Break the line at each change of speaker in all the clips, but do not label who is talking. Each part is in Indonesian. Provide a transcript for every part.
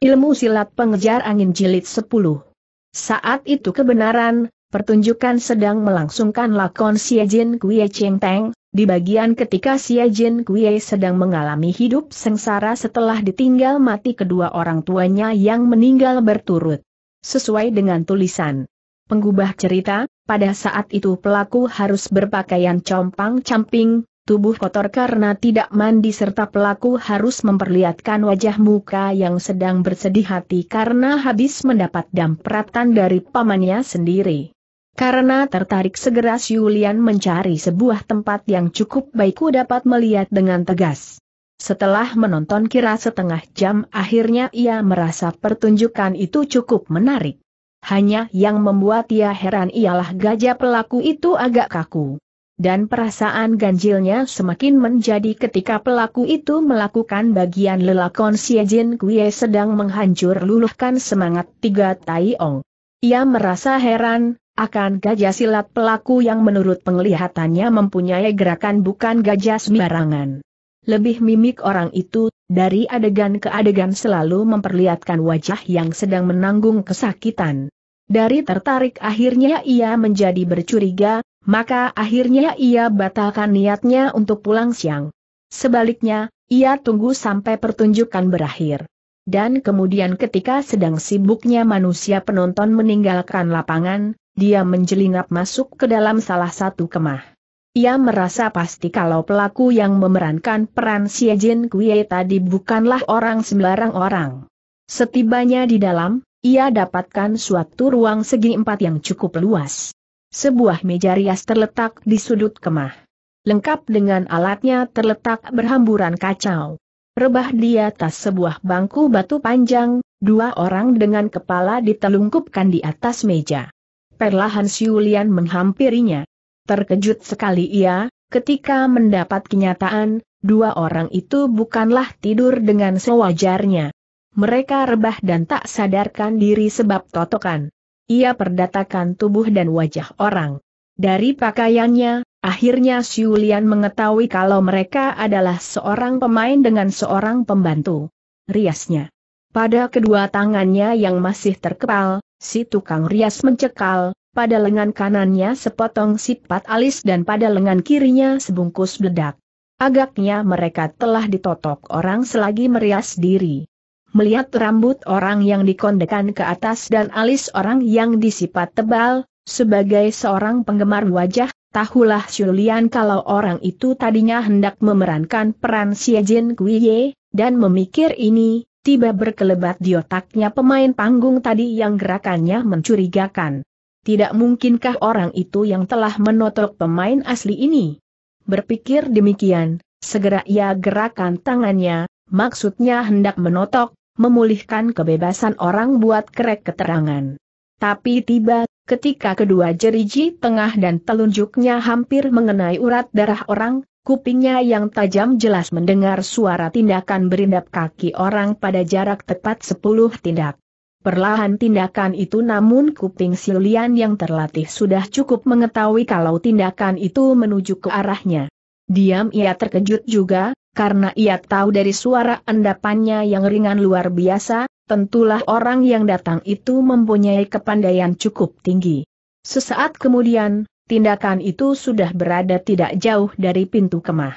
Ilmu silat pengejar angin jilid 10. Saat itu kebenaran, pertunjukan sedang melangsungkan lakon Xie Jin Kuei Cheng Teng, di bagian ketika Xie Jin Kuei sedang mengalami hidup sengsara setelah ditinggal mati kedua orang tuanya yang meninggal berturut. Sesuai dengan tulisan penggubah cerita, pada saat itu pelaku harus berpakaian compang-camping, tubuh kotor karena tidak mandi serta pelaku harus memperlihatkan wajah muka yang sedang bersedih hati karena habis mendapat dampratan dari pamannya sendiri. Karena tertarik segera Yulian mencari sebuah tempat yang cukup baikku dapat melihat dengan tegas. Setelah menonton kira setengah jam akhirnya ia merasa pertunjukan itu cukup menarik. Hanya yang membuat ia heran ialah gajah pelaku itu agak kaku dan perasaan ganjilnya semakin menjadi ketika pelaku itu melakukan bagian lelakon si jin Kue sedang menghancur luluhkan semangat tiga tai ong. Ia merasa heran, akan gajah silat pelaku yang menurut penglihatannya mempunyai gerakan bukan gajah sembarangan. Lebih mimik orang itu, dari adegan ke adegan selalu memperlihatkan wajah yang sedang menanggung kesakitan. Dari tertarik akhirnya ia menjadi bercuriga, maka akhirnya ia batalkan niatnya untuk pulang siang. Sebaliknya, ia tunggu sampai pertunjukan berakhir. Dan kemudian ketika sedang sibuknya manusia penonton meninggalkan lapangan, dia menjelingap masuk ke dalam salah satu kemah. Ia merasa pasti kalau pelaku yang memerankan peran Si Jin Kuei tadi bukanlah orang sembarang orang. Setibanya di dalam, ia dapatkan suatu ruang segi empat yang cukup luas. Sebuah meja rias terletak di sudut kemah. Lengkap dengan alatnya terletak berhamburan kacau. Rebah di atas sebuah bangku batu panjang, dua orang dengan kepala ditelungkupkan di atas meja. Perlahan Siulian menghampirinya. Terkejut sekali ia, ketika mendapat kenyataan, dua orang itu bukanlah tidur dengan sewajarnya. Mereka rebah dan tak sadarkan diri sebab totokan ia perdatakan tubuh dan wajah orang. Dari pakaiannya, akhirnya Siulian mengetahui kalau mereka adalah seorang pemain dengan seorang pembantu. Riasnya. Pada kedua tangannya yang masih terkepal, si tukang rias mencekal, pada lengan kanannya sepotong sipat alis dan pada lengan kirinya sebungkus bedak. Agaknya mereka telah ditotok orang selagi merias diri. Melihat rambut orang yang dikondekan ke atas dan alis orang yang disipat tebal, sebagai seorang penggemar wajah, tahulah Julian kalau orang itu tadinya hendak memerankan peran Siejin Kuiye, dan memikir ini, tiba berkelebat di otaknya pemain panggung tadi yang gerakannya mencurigakan. Tidak mungkinkah orang itu yang telah menotok pemain asli ini? Berpikir demikian, segera ia gerakan tangannya, maksudnya hendak menotok, memulihkan kebebasan orang buat kerek keterangan. Tapi tiba, ketika kedua jeriji tengah dan telunjuknya hampir mengenai urat darah orang, kupingnya yang tajam jelas mendengar suara tindakan berindap kaki orang pada jarak tepat sepuluh tindak. Perlahan tindakan itu namun kuping Silian yang terlatih sudah cukup mengetahui kalau tindakan itu menuju ke arahnya. Diam ia terkejut juga, karena ia tahu dari suara endapannya yang ringan luar biasa, tentulah orang yang datang itu mempunyai kepandaian cukup tinggi. Sesaat kemudian, tindakan itu sudah berada tidak jauh dari pintu kemah.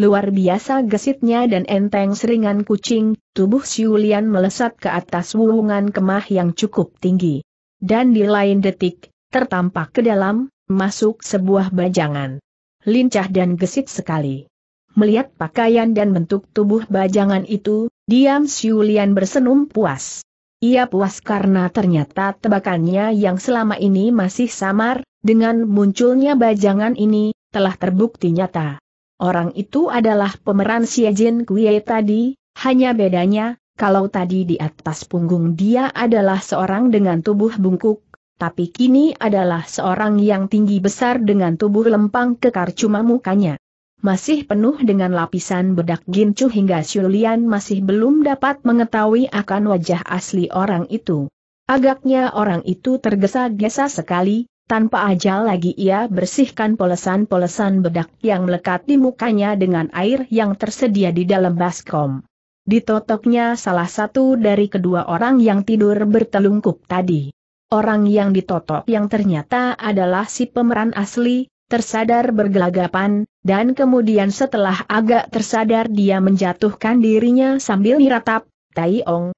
Luar biasa gesitnya dan enteng seringan kucing, tubuh Siulian melesat ke atas wuhungan kemah yang cukup tinggi. Dan di lain detik, tertampak ke dalam, masuk sebuah bajangan. Lincah dan gesit sekali. Melihat pakaian dan bentuk tubuh bajangan itu, diam Siulian bersenum puas. Ia puas karena ternyata tebakannya yang selama ini masih samar, dengan munculnya bajangan ini, telah terbukti nyata. Orang itu adalah pemeran Siajin Kuei tadi, hanya bedanya, kalau tadi di atas punggung dia adalah seorang dengan tubuh bungkuk, tapi kini adalah seorang yang tinggi besar dengan tubuh lempang kekar cuma mukanya masih penuh dengan lapisan bedak gincu hingga Xulian masih belum dapat mengetahui akan wajah asli orang itu. Agaknya orang itu tergesa-gesa sekali, tanpa ajal lagi ia bersihkan polesan-polesan bedak yang melekat di mukanya dengan air yang tersedia di dalam baskom. Ditotoknya salah satu dari kedua orang yang tidur bertelungkup tadi. Orang yang ditotok yang ternyata adalah si pemeran asli, tersadar bergelagapan, dan kemudian setelah agak tersadar dia menjatuhkan dirinya sambil diratap, Tai Ong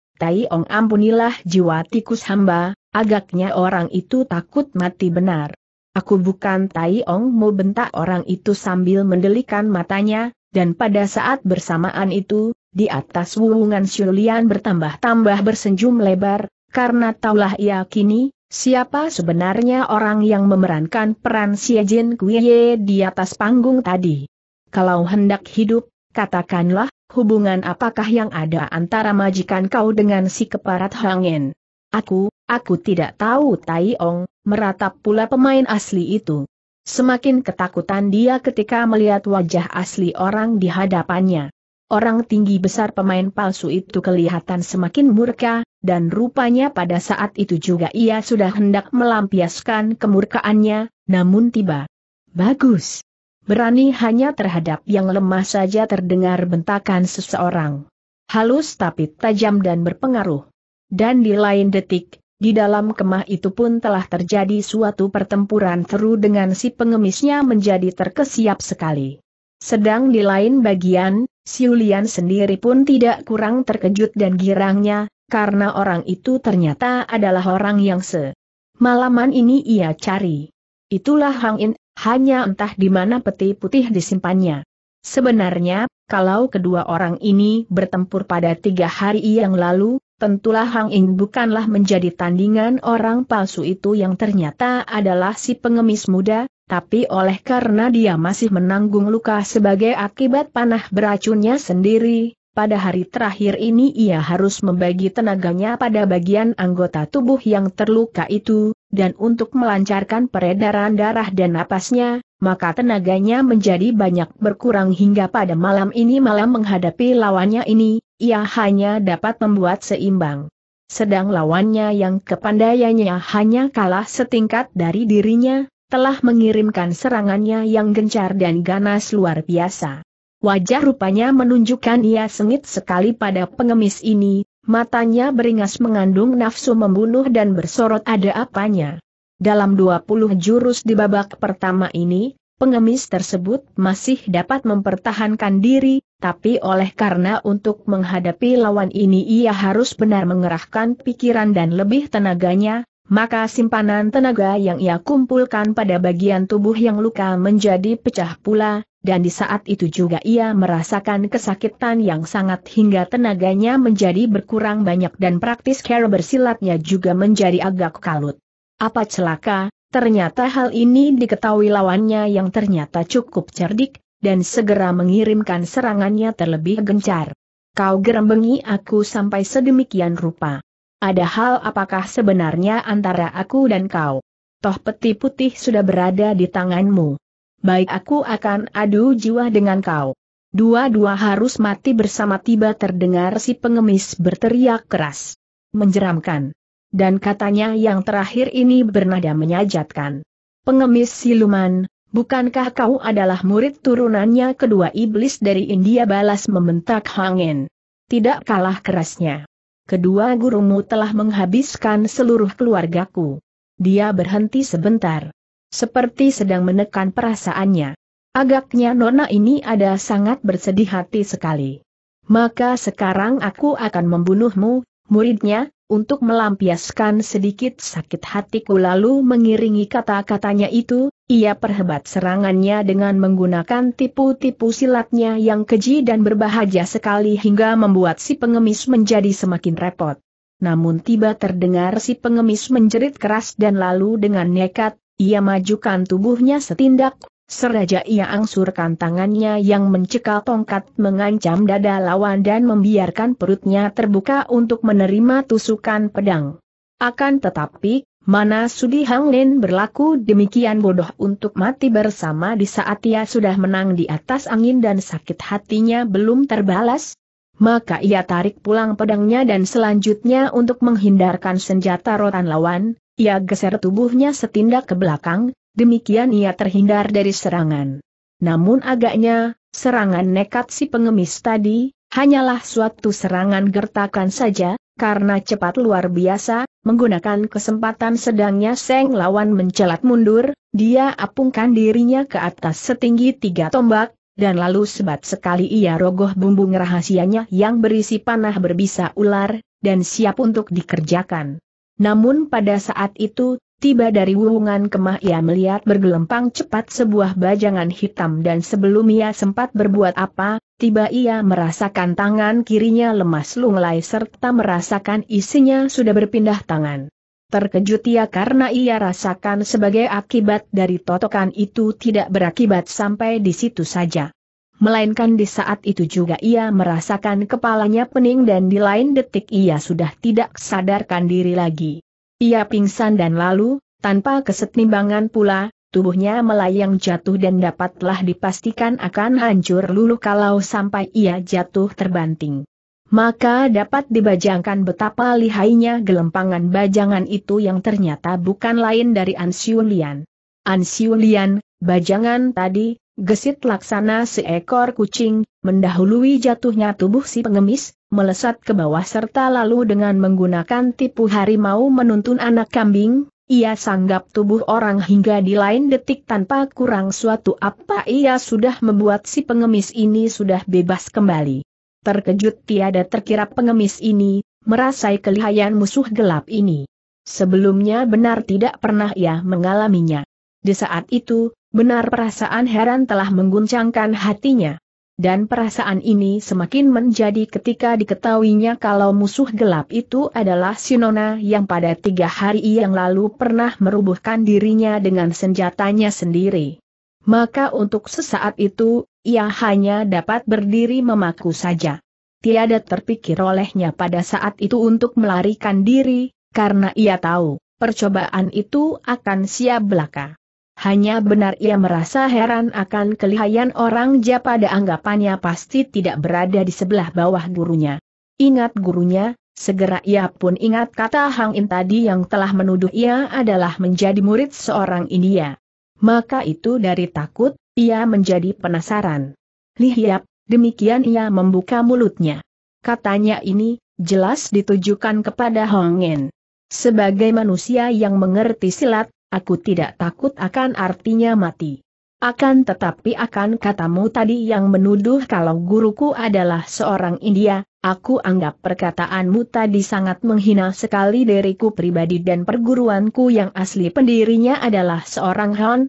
ampunilah jiwa tikus hamba, agaknya orang itu takut mati benar. Aku bukan Tai Ong mau bentak orang itu sambil mendelikan matanya, dan pada saat bersamaan itu, di atas wuwungan Shulian bertambah-tambah bersenjum lebar, karena taulah ia kini, Siapa sebenarnya orang yang memerankan peran Xie Jin Kuiye di atas panggung tadi? Kalau hendak hidup, katakanlah, hubungan apakah yang ada antara majikan kau dengan si keparat Hangin? Aku, aku tidak tahu Tai Ong, meratap pula pemain asli itu. Semakin ketakutan dia ketika melihat wajah asli orang di hadapannya orang tinggi besar pemain palsu itu kelihatan semakin murka, dan rupanya pada saat itu juga ia sudah hendak melampiaskan kemurkaannya, namun tiba. Bagus. Berani hanya terhadap yang lemah saja terdengar bentakan seseorang. Halus tapi tajam dan berpengaruh. Dan di lain detik, di dalam kemah itu pun telah terjadi suatu pertempuran seru dengan si pengemisnya menjadi terkesiap sekali. Sedang di lain bagian, Siulian sendiri pun tidak kurang terkejut dan girangnya, karena orang itu ternyata adalah orang yang se. Malaman ini ia cari. Itulah Hang In, hanya entah di mana peti putih disimpannya. Sebenarnya, kalau kedua orang ini bertempur pada tiga hari yang lalu, tentulah Hang In bukanlah menjadi tandingan orang palsu itu yang ternyata adalah si pengemis muda, tapi oleh karena dia masih menanggung luka sebagai akibat panah beracunnya sendiri, pada hari terakhir ini ia harus membagi tenaganya pada bagian anggota tubuh yang terluka itu, dan untuk melancarkan peredaran darah dan napasnya, maka tenaganya menjadi banyak berkurang hingga pada malam ini malam menghadapi lawannya ini, ia hanya dapat membuat seimbang. Sedang lawannya yang kepandaiannya hanya kalah setingkat dari dirinya, telah mengirimkan serangannya yang gencar dan ganas luar biasa. Wajah rupanya menunjukkan ia sengit sekali pada pengemis ini, matanya beringas mengandung nafsu membunuh dan bersorot ada apanya. Dalam 20 jurus di babak pertama ini, pengemis tersebut masih dapat mempertahankan diri, tapi oleh karena untuk menghadapi lawan ini ia harus benar mengerahkan pikiran dan lebih tenaganya, maka simpanan tenaga yang ia kumpulkan pada bagian tubuh yang luka menjadi pecah pula, dan di saat itu juga ia merasakan kesakitan yang sangat hingga tenaganya menjadi berkurang banyak dan praktis cara bersilatnya juga menjadi agak kalut. Apa celaka, ternyata hal ini diketahui lawannya yang ternyata cukup cerdik, dan segera mengirimkan serangannya terlebih gencar. Kau gerembengi aku sampai sedemikian rupa. Ada hal apakah sebenarnya antara aku dan kau? Toh peti putih sudah berada di tanganmu. Baik aku akan adu jiwa dengan kau. Dua-dua harus mati bersama tiba terdengar si pengemis berteriak keras. Menjeramkan. Dan katanya yang terakhir ini bernada menyajatkan. Pengemis siluman, bukankah kau adalah murid turunannya kedua iblis dari India balas membentak hangin. Tidak kalah kerasnya kedua gurumu telah menghabiskan seluruh keluargaku. Dia berhenti sebentar. Seperti sedang menekan perasaannya. Agaknya Nona ini ada sangat bersedih hati sekali. Maka sekarang aku akan membunuhmu, muridnya, untuk melampiaskan sedikit sakit hatiku lalu mengiringi kata-katanya itu, ia perhebat serangannya dengan menggunakan tipu-tipu silatnya yang keji dan berbahaya sekali hingga membuat si pengemis menjadi semakin repot. Namun tiba terdengar si pengemis menjerit keras dan lalu dengan nekat, ia majukan tubuhnya setindak, seraja ia angsurkan tangannya yang mencekal tongkat mengancam dada lawan dan membiarkan perutnya terbuka untuk menerima tusukan pedang. Akan tetapi, Mana Sudi Hang Lin berlaku demikian bodoh untuk mati bersama di saat ia sudah menang di atas angin dan sakit hatinya belum terbalas? Maka ia tarik pulang pedangnya dan selanjutnya untuk menghindarkan senjata rotan lawan, ia geser tubuhnya setindak ke belakang, demikian ia terhindar dari serangan. Namun agaknya, serangan nekat si pengemis tadi, hanyalah suatu serangan gertakan saja, karena cepat luar biasa, menggunakan kesempatan sedangnya Seng lawan mencelat mundur, dia apungkan dirinya ke atas setinggi tiga tombak, dan lalu sebat sekali ia rogoh bumbung rahasianya yang berisi panah berbisa ular, dan siap untuk dikerjakan. Namun pada saat itu, Tiba dari wulungan kemah ia melihat bergelempang cepat sebuah bajangan hitam dan sebelum ia sempat berbuat apa, tiba ia merasakan tangan kirinya lemas lunglai serta merasakan isinya sudah berpindah tangan. Terkejut ia karena ia rasakan sebagai akibat dari totokan itu tidak berakibat sampai di situ saja. Melainkan di saat itu juga ia merasakan kepalanya pening dan di lain detik ia sudah tidak sadarkan diri lagi. Ia pingsan dan lalu, tanpa kesetimbangan pula, tubuhnya melayang jatuh dan dapatlah dipastikan akan hancur luluh kalau sampai ia jatuh terbanting. Maka dapat dibajangkan betapa lihainya gelempangan bajangan itu yang ternyata bukan lain dari Ansiulian. Ansiulian, bajangan tadi, gesit laksana seekor kucing, mendahului jatuhnya tubuh si pengemis, melesat ke bawah serta lalu dengan menggunakan tipu harimau menuntun anak kambing, ia sanggap tubuh orang hingga di lain detik tanpa kurang suatu apa ia sudah membuat si pengemis ini sudah bebas kembali. Terkejut tiada terkira pengemis ini, merasai kelihayan musuh gelap ini. Sebelumnya benar tidak pernah ia mengalaminya. Di saat itu, benar perasaan heran telah mengguncangkan hatinya dan perasaan ini semakin menjadi ketika diketahuinya kalau musuh gelap itu adalah Sinona yang pada tiga hari yang lalu pernah merubuhkan dirinya dengan senjatanya sendiri. Maka untuk sesaat itu, ia hanya dapat berdiri memaku saja. Tiada terpikir olehnya pada saat itu untuk melarikan diri, karena ia tahu, percobaan itu akan siap belaka. Hanya benar ia merasa heran akan kelihayan orang Ja pada anggapannya pasti tidak berada di sebelah bawah gurunya. Ingat gurunya, segera ia pun ingat kata Hang In tadi yang telah menuduh ia adalah menjadi murid seorang India. Maka itu dari takut, ia menjadi penasaran. Lihiap, demikian ia membuka mulutnya. Katanya ini, jelas ditujukan kepada Hong In. Sebagai manusia yang mengerti silat, Aku tidak takut akan artinya mati. Akan tetapi akan katamu tadi yang menuduh kalau guruku adalah seorang India, aku anggap perkataanmu tadi sangat menghina sekali diriku pribadi dan perguruanku yang asli pendirinya adalah seorang Han.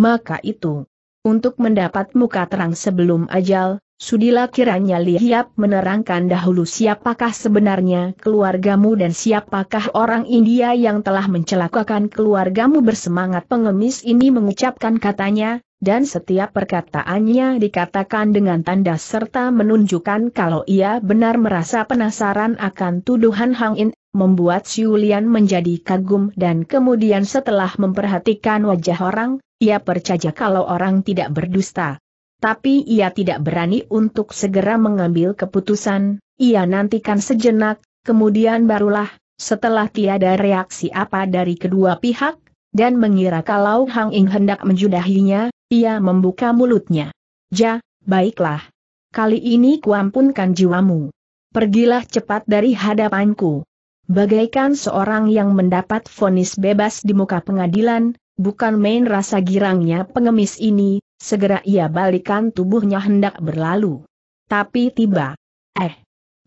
Maka itu, untuk mendapat muka terang sebelum ajal, Sudilah kiranya Lihiap menerangkan dahulu siapakah sebenarnya keluargamu dan siapakah orang India yang telah mencelakakan keluargamu bersemangat pengemis ini mengucapkan katanya, dan setiap perkataannya dikatakan dengan tanda serta menunjukkan kalau ia benar merasa penasaran akan tuduhan Hang In, membuat Siulian menjadi kagum dan kemudian setelah memperhatikan wajah orang, ia percaya kalau orang tidak berdusta tapi ia tidak berani untuk segera mengambil keputusan, ia nantikan sejenak, kemudian barulah, setelah tiada reaksi apa dari kedua pihak, dan mengira kalau Hang Ing hendak menjudahinya, ia membuka mulutnya. Ja, baiklah. Kali ini kuampunkan jiwamu. Pergilah cepat dari hadapanku. Bagaikan seorang yang mendapat vonis bebas di muka pengadilan, bukan main rasa girangnya pengemis ini, Segera ia balikan tubuhnya hendak berlalu. Tapi tiba. Eh.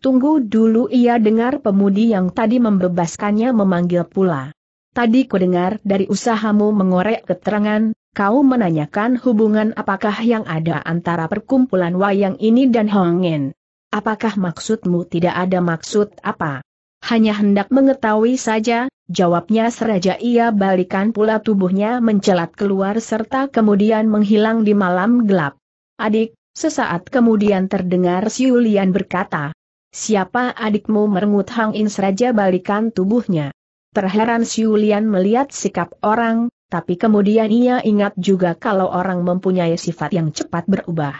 Tunggu dulu ia dengar pemudi yang tadi membebaskannya memanggil pula. Tadi ku dengar dari usahamu mengorek keterangan, kau menanyakan hubungan apakah yang ada antara perkumpulan wayang ini dan Hongen. Apakah maksudmu tidak ada maksud apa? Hanya hendak mengetahui saja, Jawabnya seraja ia balikan pula tubuhnya mencelat keluar serta kemudian menghilang di malam gelap. Adik, sesaat kemudian terdengar Siulian berkata. Siapa adikmu merengut Hang In seraja balikan tubuhnya. Terheran Siulian melihat sikap orang, tapi kemudian ia ingat juga kalau orang mempunyai sifat yang cepat berubah.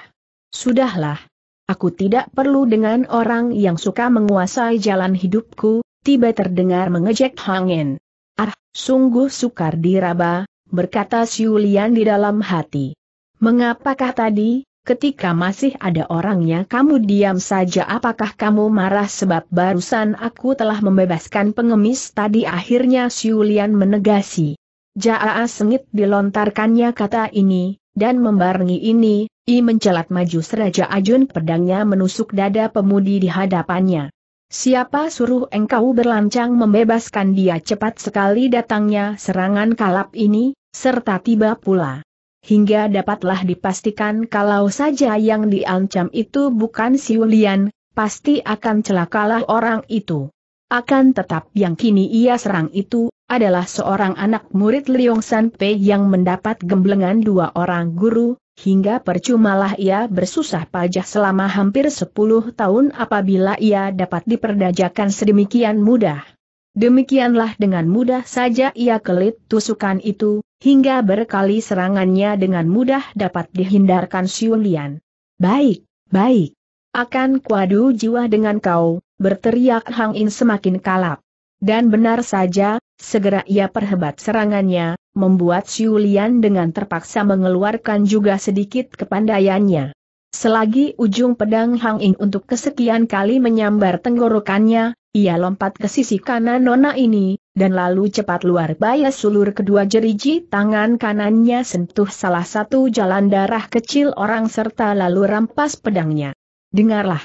Sudahlah. Aku tidak perlu dengan orang yang suka menguasai jalan hidupku, tiba terdengar mengejek hangin. Ah, sungguh sukar diraba, berkata Siulian di dalam hati. Mengapakah tadi, ketika masih ada orangnya kamu diam saja apakah kamu marah sebab barusan aku telah membebaskan pengemis tadi akhirnya Siulian menegasi. Jaa sengit dilontarkannya kata ini, dan membarengi ini, I mencelat maju seraja ajun pedangnya menusuk dada pemudi di hadapannya. Siapa suruh engkau berlancang membebaskan dia cepat sekali datangnya serangan kalap ini, serta tiba pula. Hingga dapatlah dipastikan kalau saja yang diancam itu bukan Siulian, pasti akan celakalah orang itu. Akan tetap yang kini ia serang itu, adalah seorang anak murid Liong San yang mendapat gemblengan dua orang guru, hingga percumalah ia bersusah payah selama hampir sepuluh tahun apabila ia dapat diperdajakan sedemikian mudah. Demikianlah dengan mudah saja ia kelit tusukan itu, hingga berkali serangannya dengan mudah dapat dihindarkan Siulian. Baik, baik. Akan kuadu jiwa dengan kau, berteriak Hang In semakin kalap. Dan benar saja, Segera ia perhebat serangannya, membuat Siulian dengan terpaksa mengeluarkan juga sedikit kepandaiannya. Selagi ujung pedang Hang Ing untuk kesekian kali menyambar tenggorokannya, ia lompat ke sisi kanan nona ini, dan lalu cepat luar bayas sulur kedua jeriji tangan kanannya sentuh salah satu jalan darah kecil orang serta lalu rampas pedangnya. Dengarlah.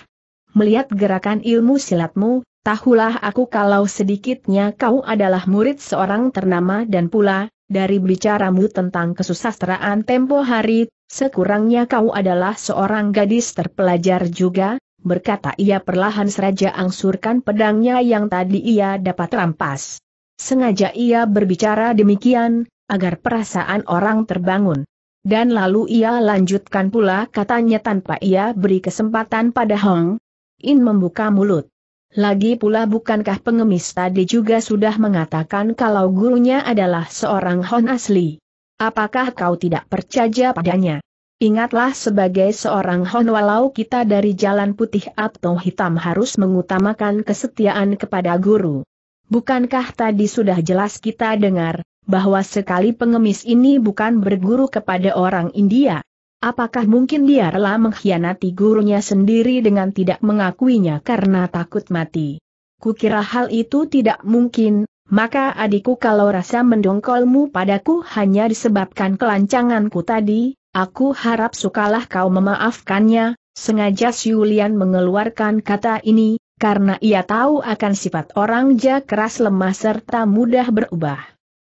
Melihat gerakan ilmu silatmu, Tahulah aku kalau sedikitnya kau adalah murid seorang ternama dan pula, dari bicaramu tentang kesusastraan tempo hari, sekurangnya kau adalah seorang gadis terpelajar juga, berkata ia perlahan seraja angsurkan pedangnya yang tadi ia dapat rampas. Sengaja ia berbicara demikian, agar perasaan orang terbangun. Dan lalu ia lanjutkan pula katanya tanpa ia beri kesempatan pada Hong In membuka mulut. Lagi pula bukankah pengemis tadi juga sudah mengatakan kalau gurunya adalah seorang Hon asli? Apakah kau tidak percaya padanya? Ingatlah sebagai seorang Hon walau kita dari jalan putih atau hitam harus mengutamakan kesetiaan kepada guru. Bukankah tadi sudah jelas kita dengar, bahwa sekali pengemis ini bukan berguru kepada orang India, Apakah mungkin dia rela mengkhianati gurunya sendiri dengan tidak mengakuinya karena takut mati? Kukira hal itu tidak mungkin, maka adikku kalau rasa mendongkolmu padaku hanya disebabkan kelancanganku tadi, aku harap sukalah kau memaafkannya, sengaja Siulian mengeluarkan kata ini, karena ia tahu akan sifat orang ja keras lemah serta mudah berubah.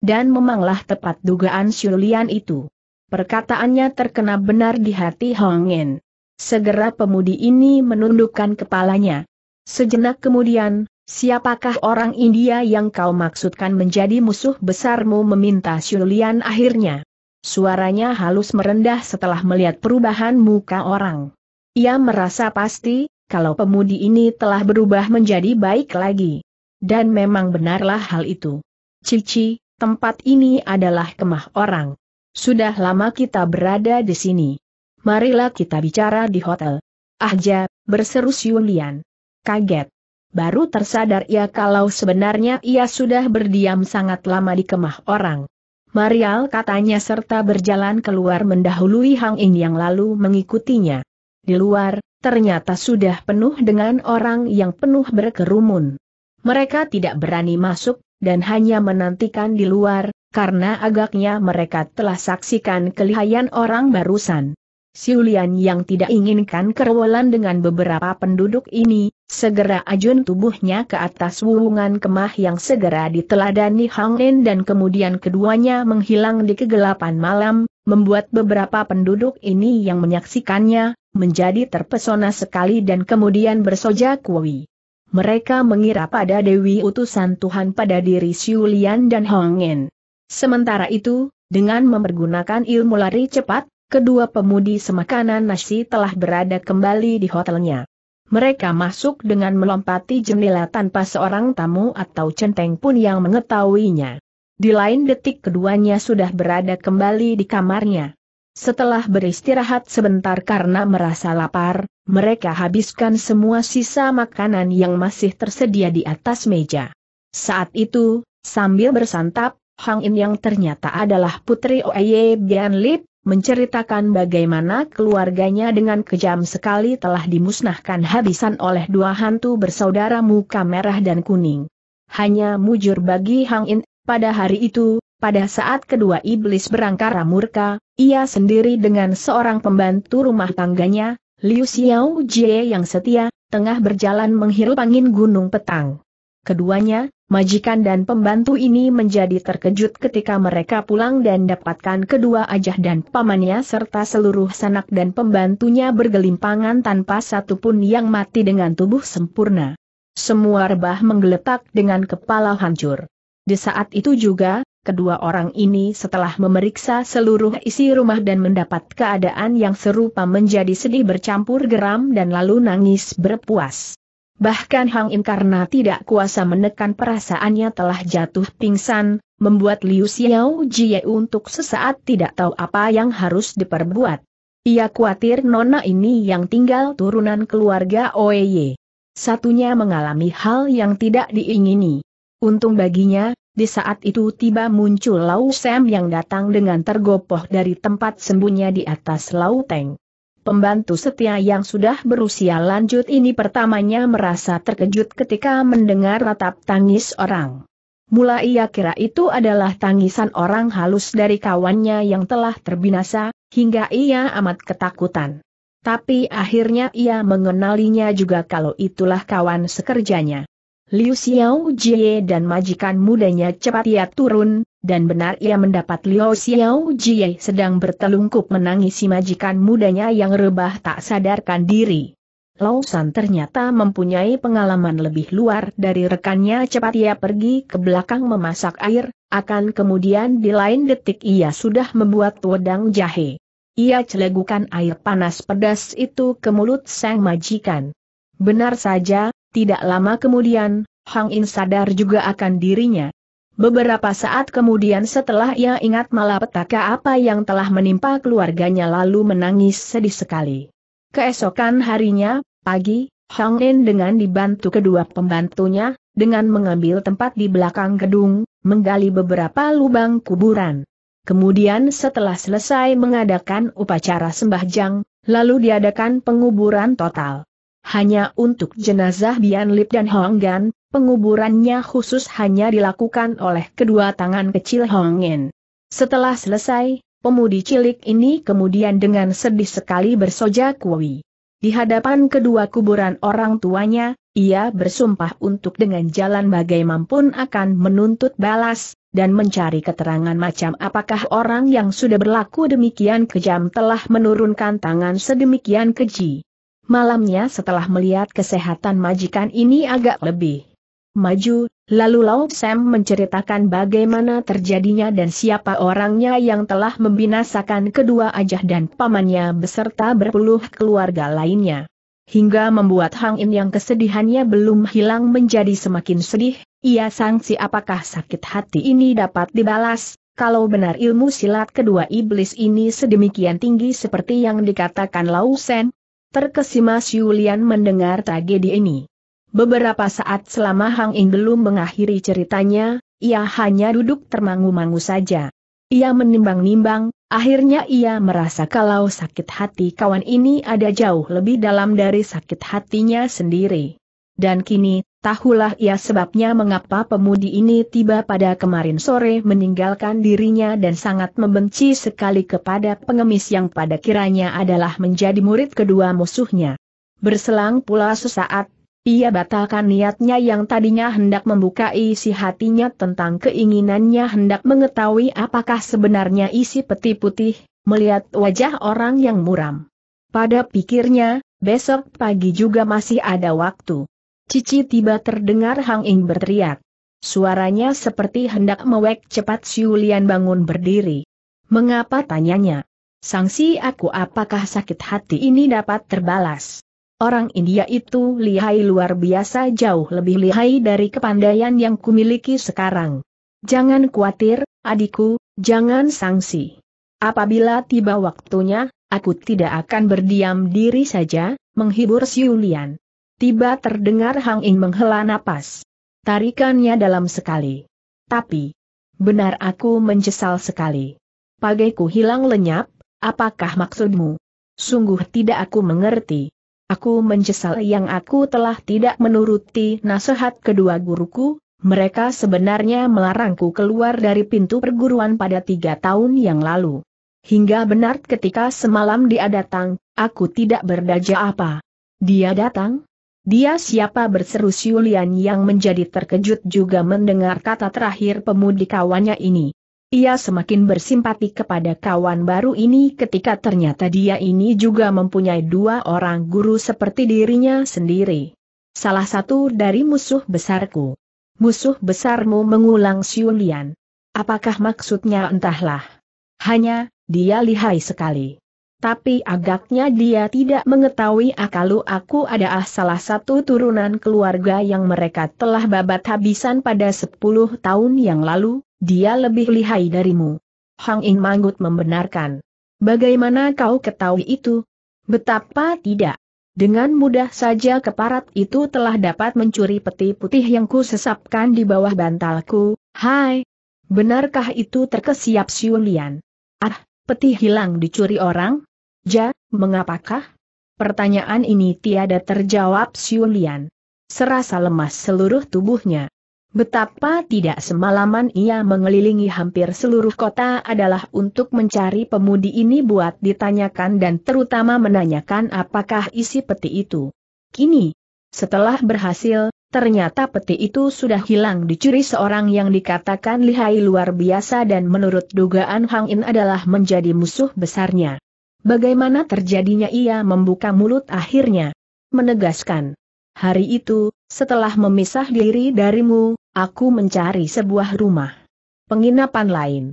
Dan memanglah tepat dugaan Siulian itu. Perkataannya terkena benar di hati Hong Yen. Segera pemudi ini menundukkan kepalanya. Sejenak kemudian, siapakah orang India yang kau maksudkan menjadi musuh besarmu meminta Shulian akhirnya. Suaranya halus merendah setelah melihat perubahan muka orang. Ia merasa pasti, kalau pemudi ini telah berubah menjadi baik lagi. Dan memang benarlah hal itu. Cici, tempat ini adalah kemah orang. Sudah lama kita berada di sini. Marilah kita bicara di hotel. Ahja, berseru Siulian. Kaget. Baru tersadar ia kalau sebenarnya ia sudah berdiam sangat lama di kemah orang. Marial katanya serta berjalan keluar mendahului Hang In yang lalu mengikutinya. Di luar, ternyata sudah penuh dengan orang yang penuh berkerumun. Mereka tidak berani masuk, dan hanya menantikan di luar, karena agaknya mereka telah saksikan kelihayan orang barusan. Siulian yang tidak inginkan kerewelan dengan beberapa penduduk ini, segera ajun tubuhnya ke atas wuwungan kemah yang segera diteladani Hang En dan kemudian keduanya menghilang di kegelapan malam, membuat beberapa penduduk ini yang menyaksikannya, menjadi terpesona sekali dan kemudian bersoja kuwi. Mereka mengira pada Dewi utusan Tuhan pada diri Siulian dan Hong En. Sementara itu, dengan mempergunakan ilmu lari cepat, kedua pemudi semakanan nasi telah berada kembali di hotelnya. Mereka masuk dengan melompati jendela tanpa seorang tamu atau centeng pun yang mengetahuinya. Di lain detik keduanya sudah berada kembali di kamarnya. Setelah beristirahat sebentar karena merasa lapar, mereka habiskan semua sisa makanan yang masih tersedia di atas meja. Saat itu, sambil bersantap, Hang In yang ternyata adalah putri Oye Bian Lip, menceritakan bagaimana keluarganya dengan kejam sekali telah dimusnahkan habisan oleh dua hantu bersaudara muka merah dan kuning. Hanya mujur bagi Hang In, pada hari itu, pada saat kedua iblis berangkara murka, ia sendiri dengan seorang pembantu rumah tangganya, Liu Xiao Jie yang setia, tengah berjalan menghirup angin gunung petang. Keduanya, majikan dan pembantu ini menjadi terkejut ketika mereka pulang dan dapatkan kedua ajah dan pamannya serta seluruh sanak dan pembantunya bergelimpangan tanpa satupun yang mati dengan tubuh sempurna. Semua rebah menggeletak dengan kepala hancur. Di saat itu juga, kedua orang ini setelah memeriksa seluruh isi rumah dan mendapat keadaan yang serupa menjadi sedih bercampur geram dan lalu nangis berpuas. Bahkan Hang Im karena tidak kuasa menekan perasaannya telah jatuh pingsan, membuat Liu Xiao Jie untuk sesaat tidak tahu apa yang harus diperbuat. Ia khawatir nona ini yang tinggal turunan keluarga Oeye. Satunya mengalami hal yang tidak diingini. Untung baginya, di saat itu tiba muncul Lau Sam yang datang dengan tergopoh dari tempat sembunyi di atas Lau Teng. Pembantu setia yang sudah berusia lanjut ini pertamanya merasa terkejut ketika mendengar ratap tangis orang. Mula ia kira itu adalah tangisan orang halus dari kawannya yang telah terbinasa, hingga ia amat ketakutan. Tapi akhirnya ia mengenalinya juga kalau itulah kawan sekerjanya. Liu Xiao Jie dan majikan mudanya cepat ia turun, dan benar ia mendapat Liu Xiao Jie sedang bertelungkup menangisi majikan mudanya yang rebah tak sadarkan diri. Lao San ternyata mempunyai pengalaman lebih luar dari rekannya cepat ia pergi ke belakang memasak air, akan kemudian di lain detik ia sudah membuat wedang jahe. Ia celegukan air panas pedas itu ke mulut sang majikan. Benar saja, tidak lama kemudian, Hang In sadar juga akan dirinya. Beberapa saat kemudian setelah ia ingat malapetaka apa yang telah menimpa keluarganya lalu menangis sedih sekali. Keesokan harinya, pagi, Hang In dengan dibantu kedua pembantunya, dengan mengambil tempat di belakang gedung, menggali beberapa lubang kuburan. Kemudian setelah selesai mengadakan upacara sembahjang, lalu diadakan penguburan total. Hanya untuk jenazah Bian Lip dan Hong Gan, penguburannya khusus hanya dilakukan oleh kedua tangan kecil Hong Gen. Setelah selesai, pemudi cilik ini kemudian dengan sedih sekali bersoja kui. Di hadapan kedua kuburan orang tuanya, ia bersumpah untuk dengan jalan bagaimanapun akan menuntut balas, dan mencari keterangan macam apakah orang yang sudah berlaku demikian kejam telah menurunkan tangan sedemikian keji. Malamnya setelah melihat kesehatan majikan ini agak lebih maju, lalu Lau Sam menceritakan bagaimana terjadinya dan siapa orangnya yang telah membinasakan kedua ajah dan pamannya beserta berpuluh keluarga lainnya. Hingga membuat Hang In yang kesedihannya belum hilang menjadi semakin sedih, ia sangsi apakah sakit hati ini dapat dibalas, kalau benar ilmu silat kedua iblis ini sedemikian tinggi seperti yang dikatakan Lau Sen, Terkesima Yulian mendengar tragedi ini. Beberapa saat selama Hang In belum mengakhiri ceritanya, ia hanya duduk termangu-mangu saja. Ia menimbang-nimbang, akhirnya ia merasa kalau sakit hati kawan ini ada jauh lebih dalam dari sakit hatinya sendiri dan kini, tahulah ia sebabnya mengapa pemudi ini tiba pada kemarin sore meninggalkan dirinya dan sangat membenci sekali kepada pengemis yang pada kiranya adalah menjadi murid kedua musuhnya. Berselang pula sesaat, ia batalkan niatnya yang tadinya hendak membuka isi hatinya tentang keinginannya hendak mengetahui apakah sebenarnya isi peti putih, melihat wajah orang yang muram. Pada pikirnya, besok pagi juga masih ada waktu. Cici tiba terdengar Hang Ing berteriak. Suaranya seperti hendak mewek cepat Siulian bangun berdiri. Mengapa tanyanya? Sangsi aku apakah sakit hati ini dapat terbalas? Orang India itu lihai luar biasa jauh lebih lihai dari kepandaian yang kumiliki sekarang. Jangan khawatir, adikku, jangan sangsi. Apabila tiba waktunya, aku tidak akan berdiam diri saja, menghibur Siulian tiba terdengar Hang In menghela napas. Tarikannya dalam sekali. Tapi, benar aku menyesal sekali. Pageku hilang lenyap, apakah maksudmu? Sungguh tidak aku mengerti. Aku menyesal yang aku telah tidak menuruti nasihat kedua guruku, mereka sebenarnya melarangku keluar dari pintu perguruan pada tiga tahun yang lalu. Hingga benar ketika semalam dia datang, aku tidak berdaja apa. Dia datang, dia siapa berseru Siulian yang menjadi terkejut juga mendengar kata terakhir pemudi kawannya ini. Ia semakin bersimpati kepada kawan baru ini ketika ternyata dia ini juga mempunyai dua orang guru seperti dirinya sendiri. Salah satu dari musuh besarku. Musuh besarmu mengulang Siulian. Apakah maksudnya entahlah. Hanya, dia lihai sekali. Tapi agaknya dia tidak mengetahui akalu aku adalah salah satu turunan keluarga yang mereka telah babat habisan pada 10 tahun yang lalu, dia lebih lihai darimu. Hang Ing Manggut membenarkan. Bagaimana kau ketahui itu? Betapa tidak. Dengan mudah saja keparat itu telah dapat mencuri peti putih yang ku sesapkan di bawah bantalku, hai. Benarkah itu terkesiap Siulian? Ah, peti hilang dicuri orang? Ja, mengapakah? Pertanyaan ini tiada terjawab Siulian. Serasa lemas seluruh tubuhnya. Betapa tidak semalaman ia mengelilingi hampir seluruh kota adalah untuk mencari pemudi ini buat ditanyakan dan terutama menanyakan apakah isi peti itu. Kini, setelah berhasil, ternyata peti itu sudah hilang dicuri seorang yang dikatakan lihai luar biasa dan menurut dugaan Hang In adalah menjadi musuh besarnya. Bagaimana terjadinya ia membuka mulut akhirnya? Menegaskan. Hari itu, setelah memisah diri darimu, aku mencari sebuah rumah. Penginapan lain.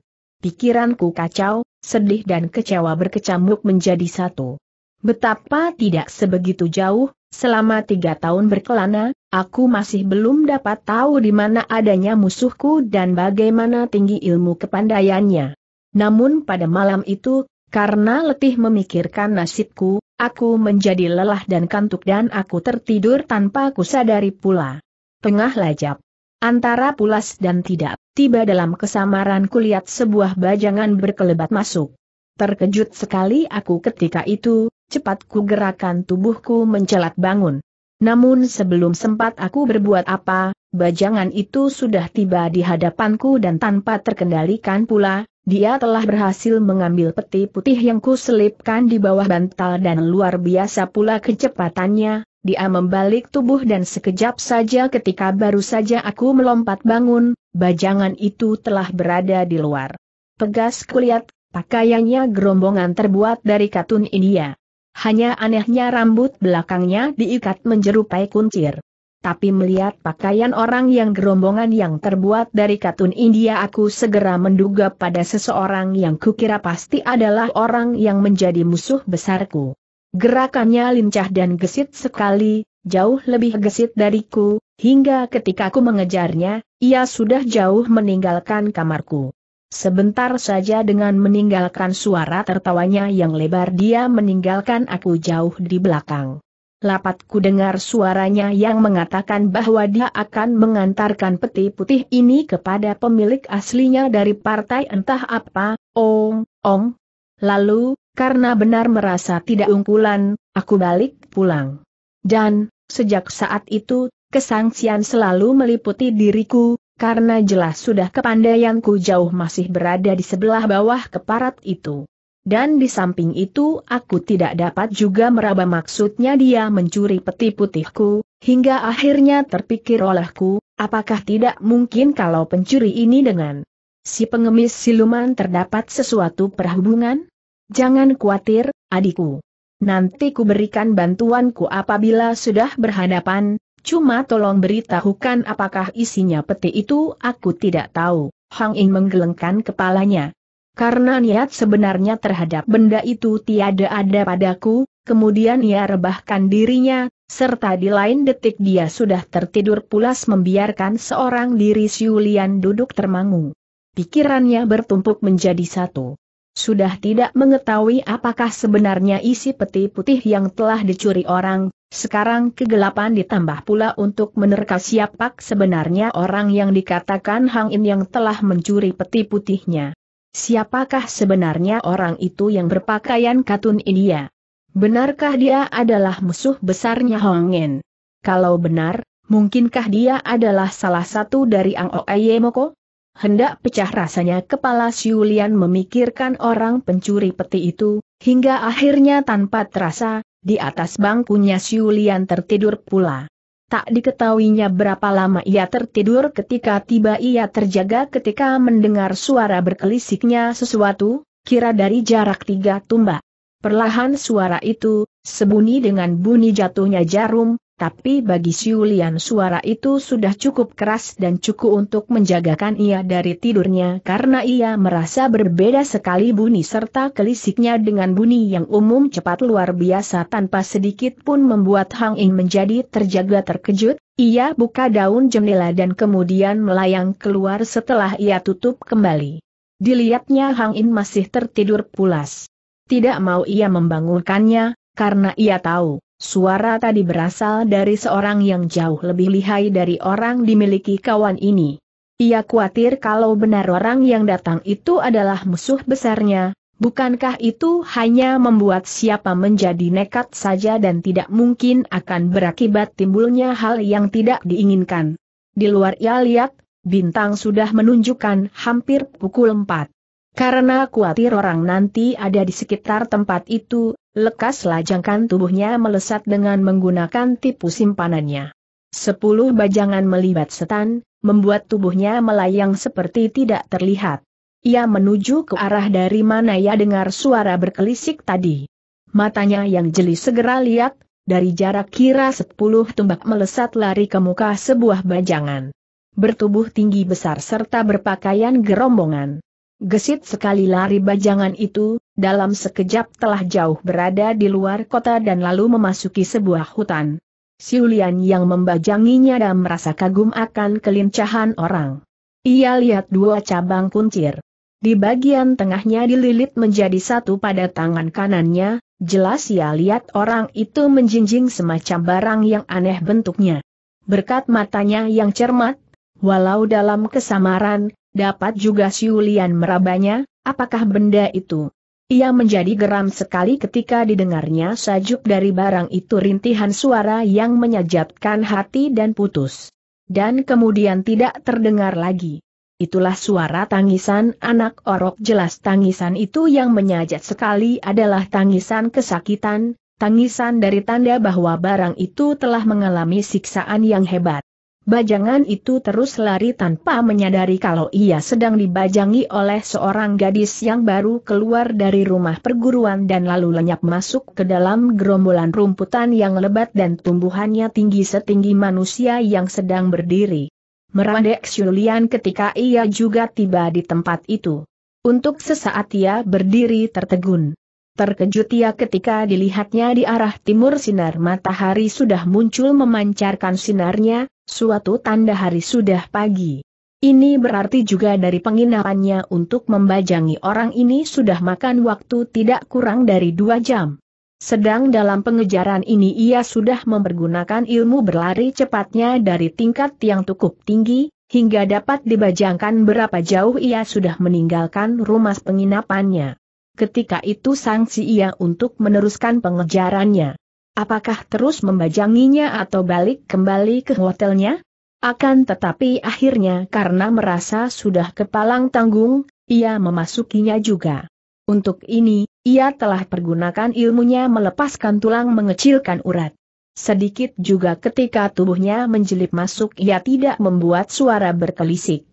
Pikiranku kacau, sedih dan kecewa berkecamuk menjadi satu. Betapa tidak sebegitu jauh, selama tiga tahun berkelana, aku masih belum dapat tahu di mana adanya musuhku dan bagaimana tinggi ilmu kepandaiannya. Namun pada malam itu, karena letih memikirkan nasibku, aku menjadi lelah dan kantuk dan aku tertidur tanpa kusadari pula. Tengah lajap. Antara pulas dan tidak, tiba dalam kesamaran kulihat sebuah bajangan berkelebat masuk. Terkejut sekali aku ketika itu, cepat ku gerakan tubuhku mencelat bangun. Namun sebelum sempat aku berbuat apa, bajangan itu sudah tiba di hadapanku dan tanpa terkendalikan pula, dia telah berhasil mengambil peti putih yang kuselipkan di bawah bantal dan luar biasa pula kecepatannya, dia membalik tubuh dan sekejap saja ketika baru saja aku melompat bangun, bajangan itu telah berada di luar. Pegas kulihat, pakaiannya gerombongan terbuat dari katun India. Hanya anehnya rambut belakangnya diikat menyerupai kuncir tapi melihat pakaian orang yang gerombongan yang terbuat dari katun India aku segera menduga pada seseorang yang kukira pasti adalah orang yang menjadi musuh besarku. Gerakannya lincah dan gesit sekali, jauh lebih gesit dariku, hingga ketika aku mengejarnya, ia sudah jauh meninggalkan kamarku. Sebentar saja dengan meninggalkan suara tertawanya yang lebar dia meninggalkan aku jauh di belakang. Lapat ku dengar suaranya yang mengatakan bahwa dia akan mengantarkan peti putih ini kepada pemilik aslinya dari partai entah apa, ong, ong. Lalu, karena benar merasa tidak unggulan, aku balik pulang. Dan, sejak saat itu, kesangsian selalu meliputi diriku, karena jelas sudah kepandaianku jauh masih berada di sebelah bawah keparat itu. Dan di samping itu aku tidak dapat juga meraba maksudnya dia mencuri peti putihku, hingga akhirnya terpikir olehku, apakah tidak mungkin kalau pencuri ini dengan si pengemis siluman terdapat sesuatu perhubungan? Jangan khawatir, adikku. Nanti ku berikan bantuanku apabila sudah berhadapan, cuma tolong beritahukan apakah isinya peti itu aku tidak tahu. Hang In menggelengkan kepalanya. Karena niat sebenarnya terhadap benda itu tiada ada padaku, kemudian ia rebahkan dirinya, serta di lain detik dia sudah tertidur pulas membiarkan seorang diri Siulian duduk termangu. Pikirannya bertumpuk menjadi satu. Sudah tidak mengetahui apakah sebenarnya isi peti putih yang telah dicuri orang, sekarang kegelapan ditambah pula untuk menerka siapak sebenarnya orang yang dikatakan Hang In yang telah mencuri peti putihnya. Siapakah sebenarnya orang itu yang berpakaian katun India? Benarkah dia adalah musuh besarnya Hongen? Kalau benar, mungkinkah dia adalah salah satu dari Ang Oeyemoko? Hendak pecah rasanya kepala Siulian memikirkan orang pencuri peti itu, hingga akhirnya tanpa terasa, di atas bangkunya Siulian tertidur pula. Tak diketahuinya berapa lama ia tertidur ketika tiba ia terjaga ketika mendengar suara berkelisiknya sesuatu, kira dari jarak tiga tumbak. Perlahan suara itu, sebunyi dengan bunyi jatuhnya jarum, tapi bagi Siulian suara itu sudah cukup keras dan cukup untuk menjagakan ia dari tidurnya karena ia merasa berbeda sekali bunyi serta kelisiknya dengan bunyi yang umum cepat luar biasa tanpa sedikit pun membuat Hang In menjadi terjaga terkejut, ia buka daun jendela dan kemudian melayang keluar setelah ia tutup kembali. Dilihatnya Hang In masih tertidur pulas. Tidak mau ia membangunkannya, karena ia tahu Suara tadi berasal dari seorang yang jauh lebih lihai dari orang dimiliki kawan ini. Ia khawatir kalau benar orang yang datang itu adalah musuh besarnya, bukankah itu hanya membuat siapa menjadi nekat saja dan tidak mungkin akan berakibat timbulnya hal yang tidak diinginkan. Di luar ia lihat, bintang sudah menunjukkan hampir pukul 4. Karena khawatir orang nanti ada di sekitar tempat itu, Lekas lajangkan tubuhnya melesat dengan menggunakan tipu simpanannya. Sepuluh bajangan melibat setan, membuat tubuhnya melayang seperti tidak terlihat. Ia menuju ke arah dari mana ia dengar suara berkelisik tadi. Matanya yang jeli segera lihat, dari jarak kira sepuluh tumbak melesat lari ke muka sebuah bajangan. Bertubuh tinggi besar serta berpakaian gerombongan. Gesit sekali lari bajangan itu, dalam sekejap telah jauh berada di luar kota dan lalu memasuki sebuah hutan. Siulian yang membajanginya dan merasa kagum akan kelincahan orang. Ia lihat dua cabang kuncir. Di bagian tengahnya dililit menjadi satu pada tangan kanannya, jelas ia lihat orang itu menjinjing semacam barang yang aneh bentuknya. Berkat matanya yang cermat, walau dalam kesamaran, Dapat juga Siulian merabanya, apakah benda itu? Ia menjadi geram sekali ketika didengarnya sajuk dari barang itu rintihan suara yang menyajatkan hati dan putus. Dan kemudian tidak terdengar lagi. Itulah suara tangisan anak orok jelas tangisan itu yang menyajat sekali adalah tangisan kesakitan, tangisan dari tanda bahwa barang itu telah mengalami siksaan yang hebat. Bajangan itu terus lari tanpa menyadari kalau ia sedang dibajangi oleh seorang gadis yang baru keluar dari rumah perguruan dan lalu lenyap masuk ke dalam gerombolan rumputan yang lebat dan tumbuhannya tinggi setinggi manusia yang sedang berdiri. Merandek Julian ketika ia juga tiba di tempat itu. Untuk sesaat ia berdiri tertegun. Terkejut ia ketika dilihatnya di arah timur sinar matahari sudah muncul memancarkan sinarnya, suatu tanda hari sudah pagi. Ini berarti juga dari penginapannya untuk membajangi orang ini sudah makan waktu tidak kurang dari dua jam. Sedang dalam pengejaran ini ia sudah mempergunakan ilmu berlari cepatnya dari tingkat yang cukup tinggi, hingga dapat dibajangkan berapa jauh ia sudah meninggalkan rumah penginapannya. Ketika itu sanksi ia untuk meneruskan pengejarannya. Apakah terus membajanginya atau balik kembali ke hotelnya? Akan tetapi akhirnya karena merasa sudah kepalang tanggung, ia memasukinya juga. Untuk ini, ia telah pergunakan ilmunya melepaskan tulang mengecilkan urat. Sedikit juga ketika tubuhnya menjelip masuk ia tidak membuat suara berkelisik.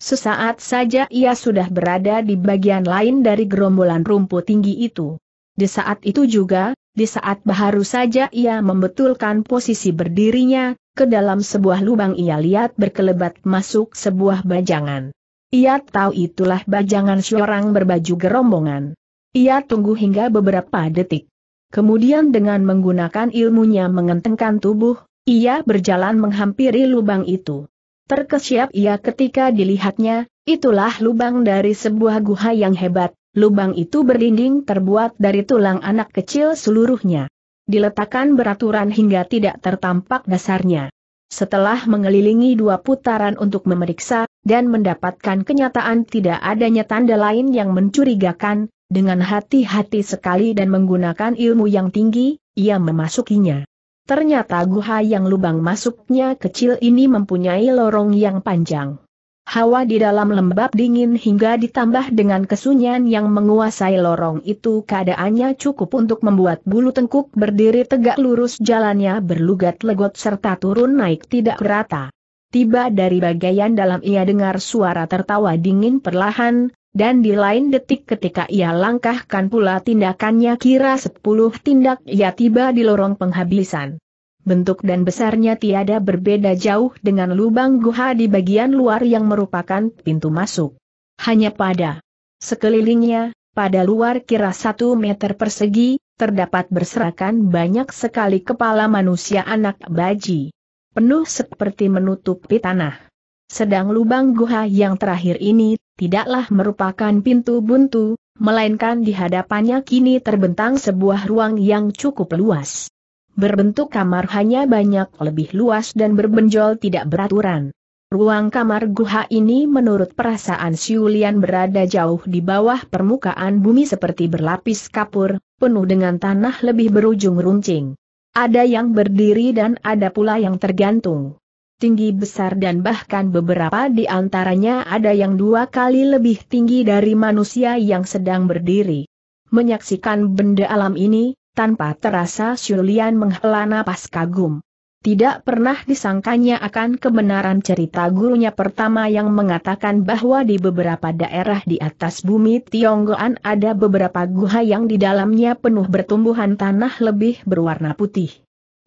Sesaat saja ia sudah berada di bagian lain dari gerombolan rumput tinggi itu. Di saat itu juga, di saat baru saja ia membetulkan posisi berdirinya, ke dalam sebuah lubang ia lihat berkelebat masuk sebuah bajangan. Ia tahu itulah bajangan seorang berbaju gerombongan. Ia tunggu hingga beberapa detik. Kemudian dengan menggunakan ilmunya mengentengkan tubuh, ia berjalan menghampiri lubang itu. Terkesiap ia ketika dilihatnya, itulah lubang dari sebuah guha yang hebat, lubang itu berdinding terbuat dari tulang anak kecil seluruhnya. Diletakkan beraturan hingga tidak tertampak dasarnya. Setelah mengelilingi dua putaran untuk memeriksa, dan mendapatkan kenyataan tidak adanya tanda lain yang mencurigakan, dengan hati-hati sekali dan menggunakan ilmu yang tinggi, ia memasukinya. Ternyata guha yang lubang masuknya kecil ini mempunyai lorong yang panjang. Hawa di dalam lembab dingin hingga ditambah dengan kesunyian yang menguasai lorong itu keadaannya cukup untuk membuat bulu tengkuk berdiri tegak lurus jalannya berlugat legot serta turun naik tidak rata. Tiba dari bagian dalam ia dengar suara tertawa dingin perlahan, dan di lain detik ketika ia langkahkan pula tindakannya kira sepuluh tindak ia tiba di lorong penghabisan. Bentuk dan besarnya tiada berbeda jauh dengan lubang guha di bagian luar yang merupakan pintu masuk. Hanya pada sekelilingnya, pada luar kira satu meter persegi, terdapat berserakan banyak sekali kepala manusia anak baji. Penuh seperti menutupi tanah. Sedang lubang guha yang terakhir ini tidaklah merupakan pintu buntu, melainkan di hadapannya kini terbentang sebuah ruang yang cukup luas. Berbentuk kamar hanya banyak lebih luas dan berbenjol tidak beraturan. Ruang kamar guha ini menurut perasaan Siulian berada jauh di bawah permukaan bumi seperti berlapis kapur, penuh dengan tanah lebih berujung runcing. Ada yang berdiri dan ada pula yang tergantung tinggi besar dan bahkan beberapa di antaranya ada yang dua kali lebih tinggi dari manusia yang sedang berdiri. Menyaksikan benda alam ini, tanpa terasa Shulian menghela napas kagum. Tidak pernah disangkanya akan kebenaran cerita gurunya pertama yang mengatakan bahwa di beberapa daerah di atas bumi Tionggoan ada beberapa guha yang di dalamnya penuh bertumbuhan tanah lebih berwarna putih.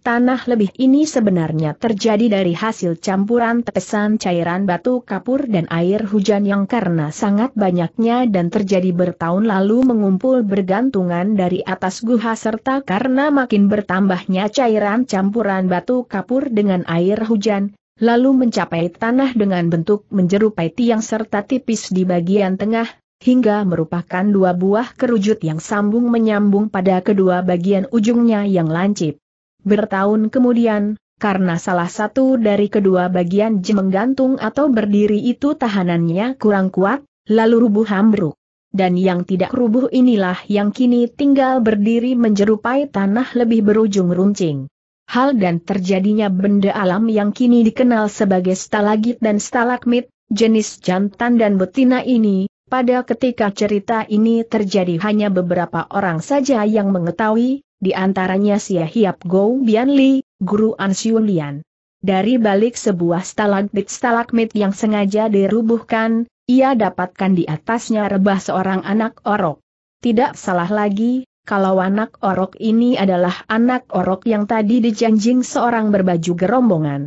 Tanah lebih ini sebenarnya terjadi dari hasil campuran tepesan cairan batu kapur dan air hujan yang karena sangat banyaknya dan terjadi bertahun lalu mengumpul bergantungan dari atas guha serta karena makin bertambahnya cairan campuran batu kapur dengan air hujan, lalu mencapai tanah dengan bentuk menjerupai tiang serta tipis di bagian tengah, hingga merupakan dua buah kerujut yang sambung menyambung pada kedua bagian ujungnya yang lancip. Bertahun kemudian, karena salah satu dari kedua bagian jem menggantung atau berdiri itu tahanannya kurang kuat, lalu rubuh hambruk. Dan yang tidak rubuh inilah yang kini tinggal berdiri menjerupai tanah lebih berujung runcing. Hal dan terjadinya benda alam yang kini dikenal sebagai stalagit dan stalagmit, jenis jantan dan betina ini, pada ketika cerita ini terjadi hanya beberapa orang saja yang mengetahui, di antaranya Xia Hiap Go Bian Li, Guru An Lian. Dari balik sebuah stalagmit stalagmit yang sengaja dirubuhkan, ia dapatkan di atasnya rebah seorang anak orok. Tidak salah lagi, kalau anak orok ini adalah anak orok yang tadi dijanjing seorang berbaju gerombongan.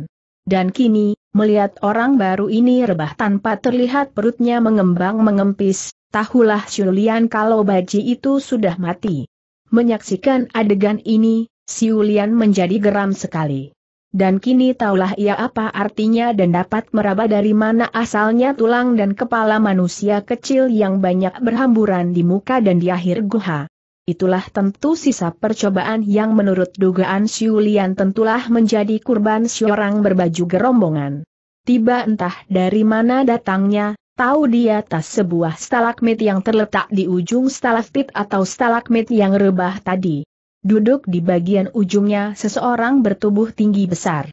Dan kini, melihat orang baru ini rebah tanpa terlihat perutnya mengembang mengempis, tahulah Julian kalau baji itu sudah mati. Menyaksikan adegan ini, si Siulian menjadi geram sekali. Dan kini taulah ia apa artinya dan dapat meraba dari mana asalnya tulang dan kepala manusia kecil yang banyak berhamburan di muka dan di akhir guha. Itulah tentu sisa percobaan yang menurut dugaan Siulian tentulah menjadi kurban seorang berbaju gerombongan. Tiba entah dari mana datangnya, tahu di atas sebuah stalagmit yang terletak di ujung stalaktit atau stalagmit yang rebah tadi. Duduk di bagian ujungnya seseorang bertubuh tinggi besar.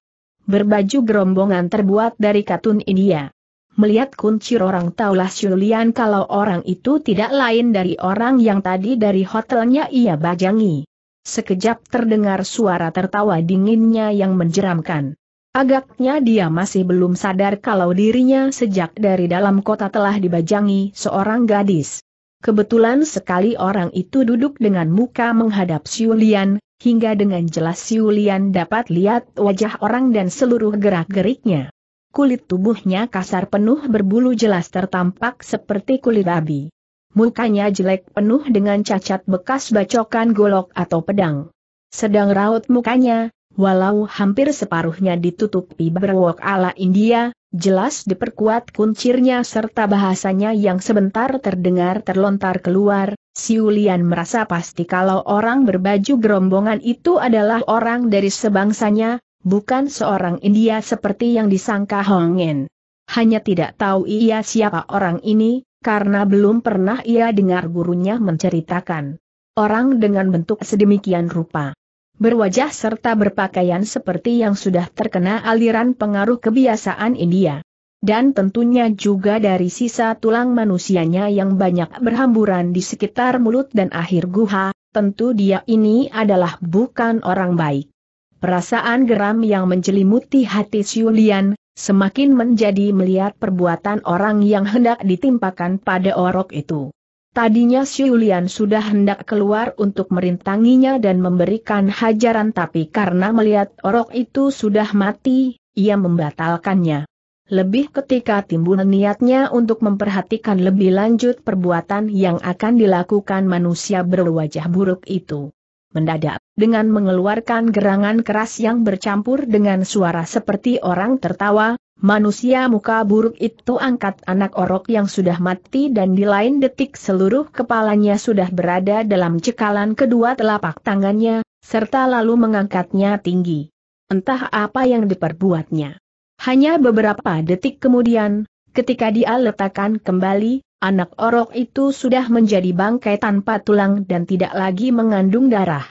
Berbaju gerombongan terbuat dari katun India. Melihat kunci orang taulah Julian kalau orang itu tidak lain dari orang yang tadi dari hotelnya ia bajangi. Sekejap terdengar suara tertawa dinginnya yang menjeramkan. Agaknya dia masih belum sadar kalau dirinya sejak dari dalam kota telah dibajangi seorang gadis. Kebetulan sekali orang itu duduk dengan muka menghadap Siulian, hingga dengan jelas Siulian dapat lihat wajah orang dan seluruh gerak-geriknya. Kulit tubuhnya kasar penuh berbulu jelas tertampak seperti kulit babi. Mukanya jelek penuh dengan cacat bekas bacokan golok atau pedang. Sedang raut mukanya, walau hampir separuhnya ditutupi berwok ala India, jelas diperkuat kuncirnya serta bahasanya yang sebentar terdengar terlontar keluar, Siulian merasa pasti kalau orang berbaju gerombongan itu adalah orang dari sebangsanya, bukan seorang India seperti yang disangka Hongen. Hanya tidak tahu ia siapa orang ini, karena belum pernah ia dengar gurunya menceritakan. Orang dengan bentuk sedemikian rupa berwajah serta berpakaian seperti yang sudah terkena aliran pengaruh kebiasaan India. Dan tentunya juga dari sisa tulang manusianya yang banyak berhamburan di sekitar mulut dan akhir guha, tentu dia ini adalah bukan orang baik. Perasaan geram yang menjelimuti hati Siulian, semakin menjadi melihat perbuatan orang yang hendak ditimpakan pada orok itu. Tadinya Siulian sudah hendak keluar untuk merintanginya dan memberikan hajaran tapi karena melihat orok itu sudah mati, ia membatalkannya. Lebih ketika timbul niatnya untuk memperhatikan lebih lanjut perbuatan yang akan dilakukan manusia berwajah buruk itu mendadak, dengan mengeluarkan gerangan keras yang bercampur dengan suara seperti orang tertawa, manusia muka buruk itu angkat anak orok yang sudah mati dan di lain detik seluruh kepalanya sudah berada dalam cekalan kedua telapak tangannya, serta lalu mengangkatnya tinggi. Entah apa yang diperbuatnya. Hanya beberapa detik kemudian, ketika dia letakkan kembali, anak orok itu sudah menjadi bangkai tanpa tulang dan tidak lagi mengandung darah.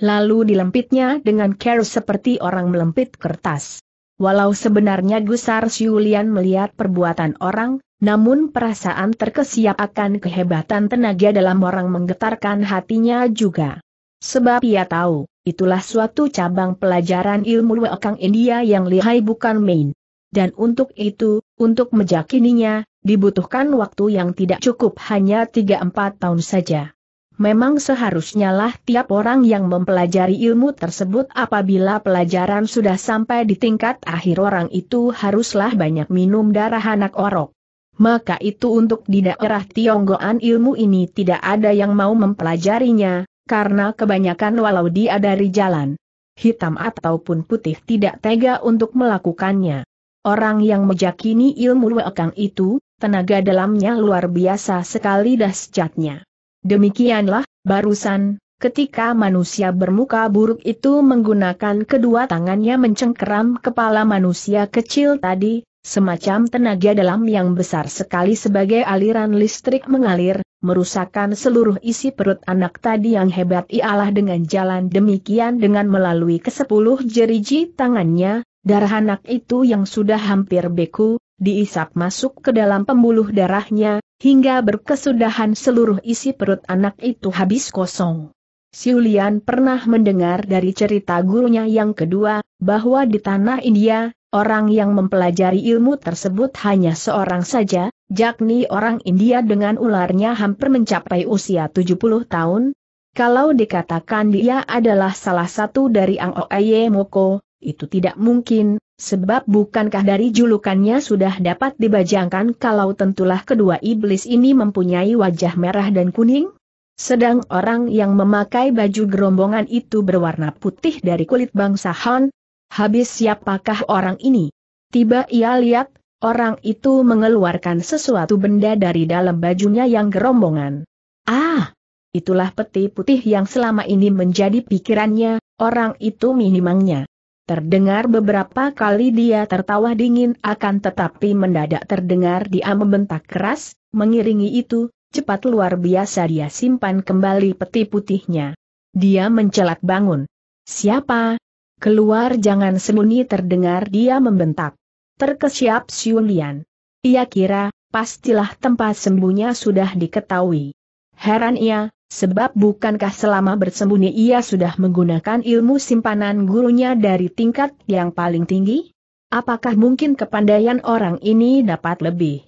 Lalu dilempitnya dengan care seperti orang melempit kertas. Walau sebenarnya Gusar Siulian melihat perbuatan orang, namun perasaan terkesiap akan kehebatan tenaga dalam orang menggetarkan hatinya juga. Sebab ia tahu, itulah suatu cabang pelajaran ilmu Wekang India yang lihai bukan main. Dan untuk itu, untuk mejakininya, Dibutuhkan waktu yang tidak cukup hanya 3-4 tahun saja. Memang seharusnya lah tiap orang yang mempelajari ilmu tersebut apabila pelajaran sudah sampai di tingkat akhir orang itu haruslah banyak minum darah anak orok. Maka itu untuk di daerah Tionggoan ilmu ini tidak ada yang mau mempelajarinya, karena kebanyakan walau dia dari jalan hitam ataupun putih tidak tega untuk melakukannya. Orang yang mejakini ilmu wekang itu, tenaga dalamnya luar biasa sekali dahsyatnya. Demikianlah, barusan, ketika manusia bermuka buruk itu menggunakan kedua tangannya mencengkeram kepala manusia kecil tadi, semacam tenaga dalam yang besar sekali sebagai aliran listrik mengalir, merusakkan seluruh isi perut anak tadi yang hebat ialah dengan jalan demikian dengan melalui kesepuluh jeriji tangannya, darah anak itu yang sudah hampir beku, diisap masuk ke dalam pembuluh darahnya, hingga berkesudahan seluruh isi perut anak itu habis kosong. Siulian pernah mendengar dari cerita gurunya yang kedua, bahwa di tanah India, orang yang mempelajari ilmu tersebut hanya seorang saja, yakni orang India dengan ularnya hampir mencapai usia 70 tahun. Kalau dikatakan dia adalah salah satu dari Ang Oye Moko, itu tidak mungkin, Sebab bukankah dari julukannya sudah dapat dibajangkan kalau tentulah kedua iblis ini mempunyai wajah merah dan kuning? Sedang orang yang memakai baju gerombongan itu berwarna putih dari kulit bangsa Han. Habis siapakah orang ini? Tiba ia lihat, orang itu mengeluarkan sesuatu benda dari dalam bajunya yang gerombongan. Ah! Itulah peti putih yang selama ini menjadi pikirannya, orang itu minimangnya. Terdengar beberapa kali dia tertawa dingin akan tetapi mendadak terdengar dia membentak keras, mengiringi itu, cepat luar biasa dia simpan kembali peti putihnya. Dia mencelat bangun. Siapa? Keluar jangan sembunyi terdengar dia membentak. Terkesiap Siulian. Ia kira, pastilah tempat sembuhnya sudah diketahui. Heran ia, Sebab bukankah selama bersembunyi ia sudah menggunakan ilmu simpanan gurunya dari tingkat yang paling tinggi? Apakah mungkin kepandaian orang ini dapat lebih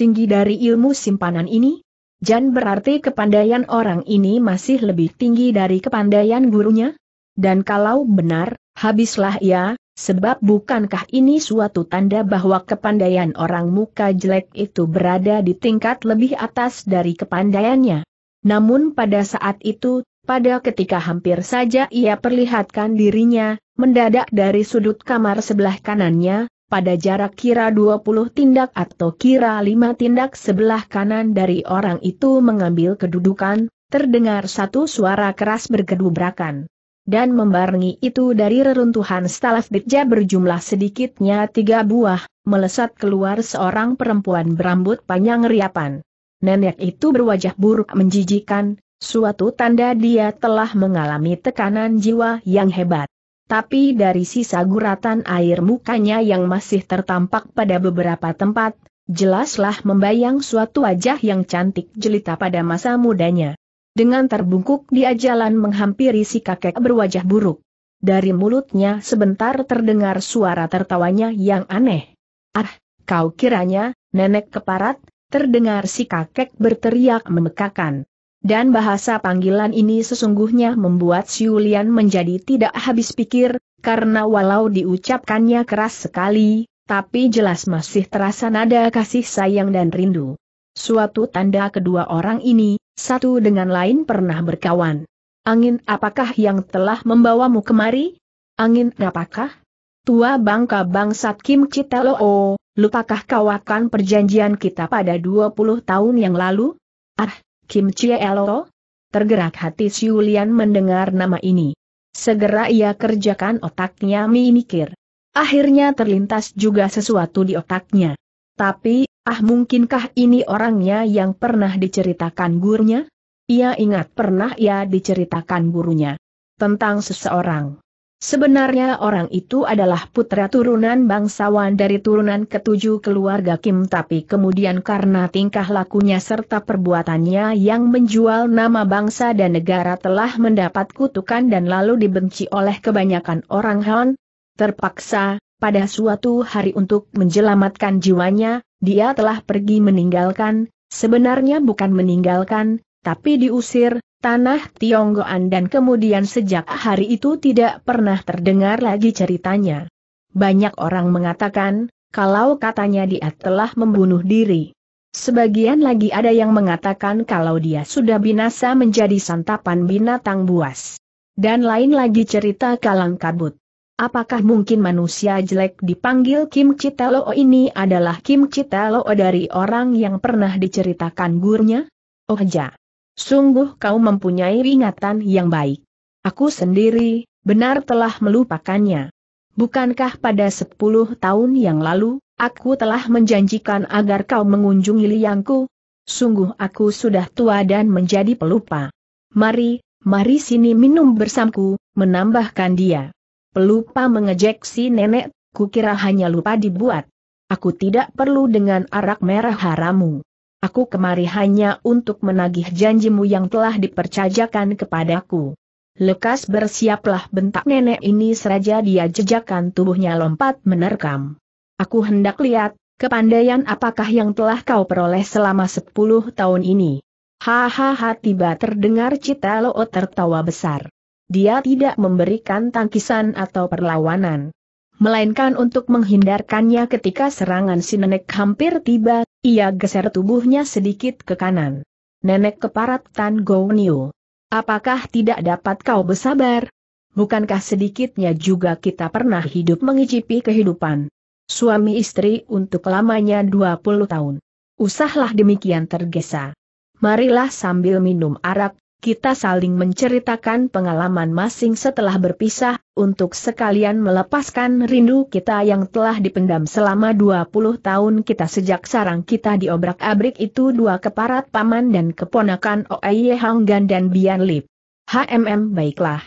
tinggi dari ilmu simpanan ini? Jan berarti kepandaian orang ini masih lebih tinggi dari kepandaian gurunya? Dan kalau benar, habislah ia, ya, sebab bukankah ini suatu tanda bahwa kepandaian orang muka jelek itu berada di tingkat lebih atas dari kepandaiannya? Namun pada saat itu, pada ketika hampir saja ia perlihatkan dirinya, mendadak dari sudut kamar sebelah kanannya, pada jarak kira 20 tindak atau kira 5 tindak sebelah kanan dari orang itu mengambil kedudukan, terdengar satu suara keras bergedubrakan. Dan membarengi itu dari reruntuhan stalagmitnya berjumlah sedikitnya tiga buah, melesat keluar seorang perempuan berambut panjang riapan. Nenek itu berwajah buruk menjijikan, suatu tanda dia telah mengalami tekanan jiwa yang hebat. Tapi dari sisa guratan air mukanya yang masih tertampak pada beberapa tempat, jelaslah membayang suatu wajah yang cantik jelita pada masa mudanya. Dengan terbungkuk dia jalan menghampiri si kakek berwajah buruk. Dari mulutnya sebentar terdengar suara tertawanya yang aneh. Ah, kau kiranya, nenek keparat, terdengar si kakek berteriak memekakan. Dan bahasa panggilan ini sesungguhnya membuat Siulian menjadi tidak habis pikir, karena walau diucapkannya keras sekali, tapi jelas masih terasa nada kasih sayang dan rindu. Suatu tanda kedua orang ini, satu dengan lain pernah berkawan. Angin apakah yang telah membawamu kemari? Angin apakah? Tua bangka bangsat Kim Citaloo, Lupakah kau akan perjanjian kita pada 20 tahun yang lalu? Ah, Kim Chie Elo? Oh. Tergerak hati Siulian mendengar nama ini. Segera ia kerjakan otaknya mikir. Akhirnya terlintas juga sesuatu di otaknya. Tapi, ah mungkinkah ini orangnya yang pernah diceritakan gurunya? Ia ingat pernah ia diceritakan gurunya tentang seseorang. Sebenarnya orang itu adalah putra turunan bangsawan dari turunan ketujuh keluarga Kim tapi kemudian karena tingkah lakunya serta perbuatannya yang menjual nama bangsa dan negara telah mendapat kutukan dan lalu dibenci oleh kebanyakan orang Han, terpaksa, pada suatu hari untuk menjelamatkan jiwanya, dia telah pergi meninggalkan, sebenarnya bukan meninggalkan, tapi diusir, tanah Tionggoan dan kemudian sejak hari itu tidak pernah terdengar lagi ceritanya. Banyak orang mengatakan, kalau katanya dia telah membunuh diri. Sebagian lagi ada yang mengatakan kalau dia sudah binasa menjadi santapan binatang buas. Dan lain lagi cerita kalang kabut. Apakah mungkin manusia jelek dipanggil Kim Chitalo ini adalah Kim Chitalo dari orang yang pernah diceritakan gurunya? Oh ja. Sungguh kau mempunyai ingatan yang baik. Aku sendiri, benar telah melupakannya. Bukankah pada sepuluh tahun yang lalu, aku telah menjanjikan agar kau mengunjungi liangku? Sungguh aku sudah tua dan menjadi pelupa. Mari, mari sini minum bersamku, menambahkan dia. Pelupa mengejek si nenek, kukira hanya lupa dibuat. Aku tidak perlu dengan arak merah haramu. Aku kemari hanya untuk menagih janjimu yang telah dipercayakan kepadaku. Lekas bersiaplah bentak nenek ini seraja dia jejakan tubuhnya lompat menerkam. Aku hendak lihat, kepandaian apakah yang telah kau peroleh selama sepuluh tahun ini. Hahaha tiba terdengar Cita Loo tertawa besar. Dia tidak memberikan tangkisan atau perlawanan melainkan untuk menghindarkannya ketika serangan si nenek hampir tiba, ia geser tubuhnya sedikit ke kanan. Nenek keparat Tan Gounio. Apakah tidak dapat kau bersabar? Bukankah sedikitnya juga kita pernah hidup mengicipi kehidupan? Suami istri untuk lamanya 20 tahun. Usahlah demikian tergesa. Marilah sambil minum arak, kita saling menceritakan pengalaman masing setelah berpisah, untuk sekalian melepaskan rindu kita yang telah dipendam selama 20 tahun kita sejak sarang kita diobrak-abrik itu dua keparat paman dan keponakan Oeye Hanggan dan Bian Lip. HMM baiklah.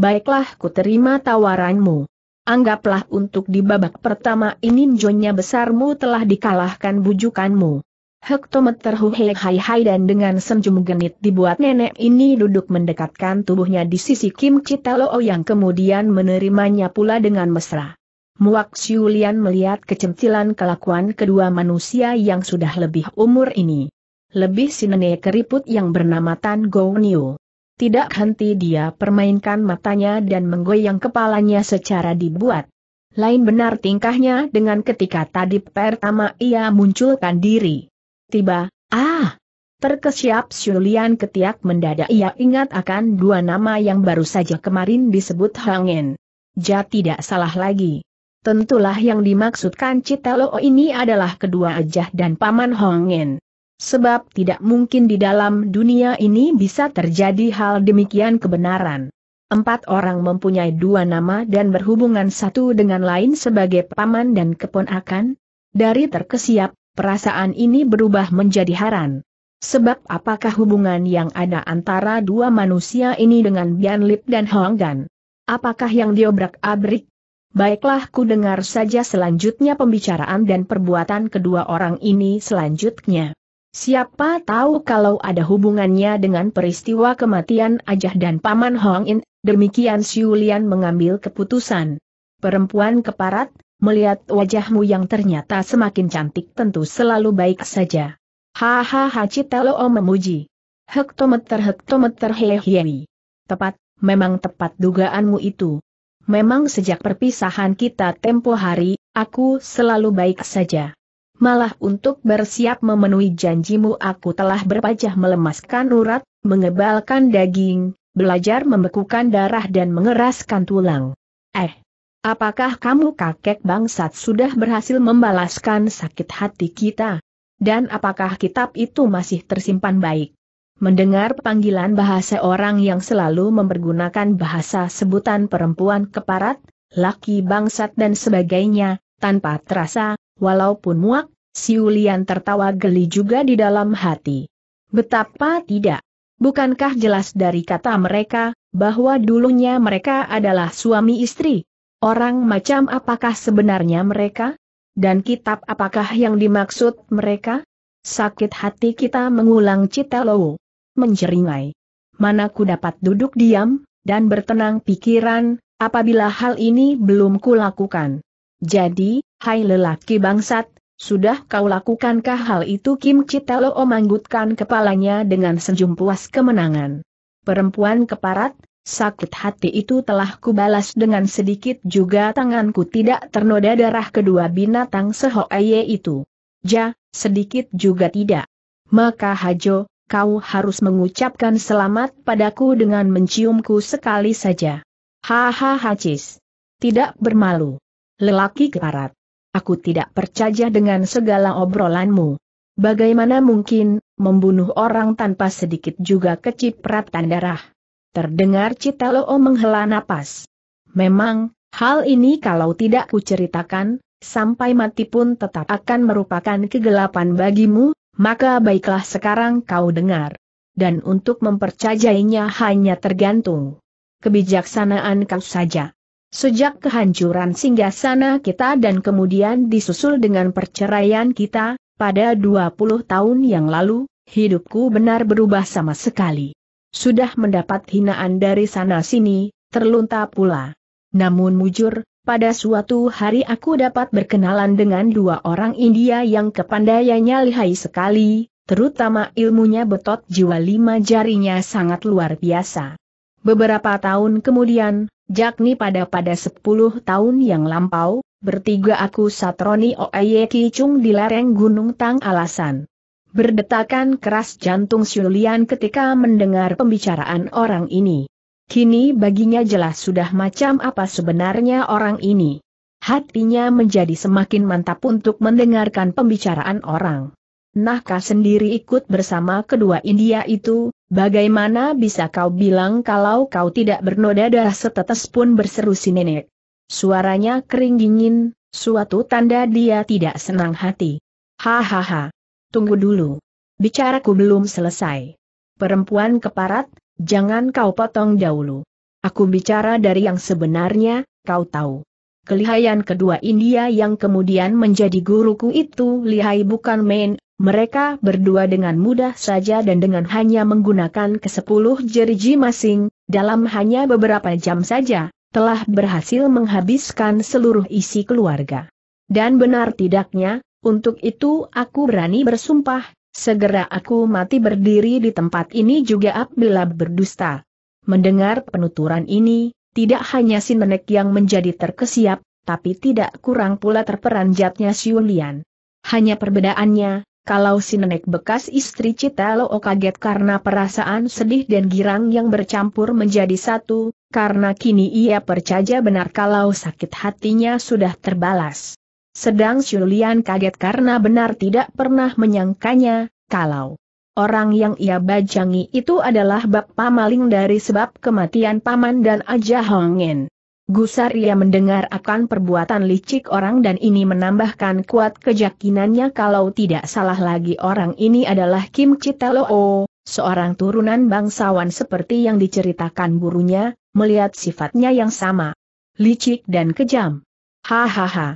Baiklah ku terima tawaranmu. Anggaplah untuk di babak pertama ini jonya besarmu telah dikalahkan bujukanmu. Hektometer huhei hai hai dan dengan senjum genit dibuat nenek ini duduk mendekatkan tubuhnya di sisi Kim Loo yang kemudian menerimanya pula dengan mesra. Muak Siulian melihat kecentilan kelakuan kedua manusia yang sudah lebih umur ini. Lebih si nenek keriput yang bernama Tan Gounio. Tidak henti dia permainkan matanya dan menggoyang kepalanya secara dibuat. Lain benar tingkahnya dengan ketika tadi pertama ia munculkan diri tiba, ah! Terkesiap Xulian ketiak mendadak ia ingat akan dua nama yang baru saja kemarin disebut Hangin. Ja tidak salah lagi. Tentulah yang dimaksudkan Citelo ini adalah kedua Ajah dan Paman Hongen. Sebab tidak mungkin di dalam dunia ini bisa terjadi hal demikian kebenaran. Empat orang mempunyai dua nama dan berhubungan satu dengan lain sebagai paman dan keponakan. Dari terkesiap, perasaan ini berubah menjadi haran. Sebab apakah hubungan yang ada antara dua manusia ini dengan Bian Lip dan Hong Gan? Apakah yang diobrak-abrik? Baiklah ku dengar saja selanjutnya pembicaraan dan perbuatan kedua orang ini selanjutnya. Siapa tahu kalau ada hubungannya dengan peristiwa kematian Ajah dan Paman Hong In, demikian Siulian mengambil keputusan. Perempuan keparat, melihat wajahmu yang ternyata semakin cantik tentu selalu baik saja. Hahaha Citalo memuji. Hektometer hektometer hehehe. Tepat, memang tepat dugaanmu itu. Memang sejak perpisahan kita tempo hari, aku selalu baik saja. Malah untuk bersiap memenuhi janjimu aku telah berpajah melemaskan urat, mengebalkan daging, belajar membekukan darah dan mengeraskan tulang. Eh, Apakah kamu kakek bangsat sudah berhasil membalaskan sakit hati kita? Dan apakah kitab itu masih tersimpan baik? Mendengar panggilan bahasa orang yang selalu mempergunakan bahasa sebutan perempuan keparat, laki bangsat dan sebagainya, tanpa terasa, walaupun muak, Siulian tertawa geli juga di dalam hati. Betapa tidak. Bukankah jelas dari kata mereka, bahwa dulunya mereka adalah suami istri? Orang macam apakah sebenarnya mereka? Dan kitab apakah yang dimaksud mereka? Sakit hati kita mengulang Citelo. Menjeringai. Mana ku dapat duduk diam, dan bertenang pikiran, apabila hal ini belum kulakukan. Jadi, hai lelaki bangsat, sudah kau lakukankah hal itu Kim Citelo memanggutkan kepalanya dengan senjum puas kemenangan. Perempuan keparat, Sakit hati itu telah kubalas dengan sedikit juga tanganku tidak ternoda darah kedua binatang Aye itu. Ja, sedikit juga tidak. Maka Hajo, kau harus mengucapkan selamat padaku dengan menciumku sekali saja. Hahaha Hacis. Tidak bermalu. Lelaki keparat. Aku tidak percaya dengan segala obrolanmu. Bagaimana mungkin, membunuh orang tanpa sedikit juga kecipratan darah? Terdengar Loo menghela napas. Memang, hal ini kalau tidak kuceritakan, sampai mati pun tetap akan merupakan kegelapan bagimu, maka baiklah sekarang kau dengar. Dan untuk mempercayainya hanya tergantung kebijaksanaan kau saja. Sejak kehancuran singgasana kita dan kemudian disusul dengan perceraian kita, pada 20 tahun yang lalu, hidupku benar berubah sama sekali. Sudah mendapat hinaan dari sana-sini, terlunta pula. Namun mujur, pada suatu hari aku dapat berkenalan dengan dua orang India yang kepandaiannya lihai sekali, terutama ilmunya betot jiwa lima jarinya sangat luar biasa. Beberapa tahun kemudian, Jakni pada pada sepuluh tahun yang lampau, bertiga aku satroni Oeye Kicung di lereng Gunung Tang Alasan. Berdetakan keras jantung Siulian ketika mendengar pembicaraan orang ini. Kini baginya jelas sudah macam apa sebenarnya orang ini. Hatinya menjadi semakin mantap untuk mendengarkan pembicaraan orang. Nahka sendiri ikut bersama kedua India itu, bagaimana bisa kau bilang kalau kau tidak bernoda darah setetes pun berseru si nenek. Suaranya kering dingin, suatu tanda dia tidak senang hati. Hahaha. Tunggu dulu. Bicaraku belum selesai. Perempuan keparat, jangan kau potong dahulu. Aku bicara dari yang sebenarnya, kau tahu. Kelihayan kedua India yang kemudian menjadi guruku itu lihai bukan main, mereka berdua dengan mudah saja dan dengan hanya menggunakan kesepuluh jeriji masing, dalam hanya beberapa jam saja, telah berhasil menghabiskan seluruh isi keluarga. Dan benar tidaknya, untuk itu aku berani bersumpah, segera aku mati berdiri di tempat ini juga apabila berdusta. Mendengar penuturan ini, tidak hanya si nenek yang menjadi terkesiap, tapi tidak kurang pula terperanjatnya si Yulian. Hanya perbedaannya, kalau si nenek bekas istri Citalo kaget karena perasaan sedih dan girang yang bercampur menjadi satu, karena kini ia percaya benar kalau sakit hatinya sudah terbalas. Sedang Julian kaget karena benar tidak pernah menyangkanya, kalau orang yang ia bajangi itu adalah bab pamaling dari sebab kematian paman dan Aja Hongin. Gusar ia mendengar akan perbuatan licik orang dan ini menambahkan kuat kejakinannya kalau tidak salah lagi orang ini adalah Kim Chiteloo, seorang turunan bangsawan seperti yang diceritakan burunya, melihat sifatnya yang sama. Licik dan kejam. Hahaha.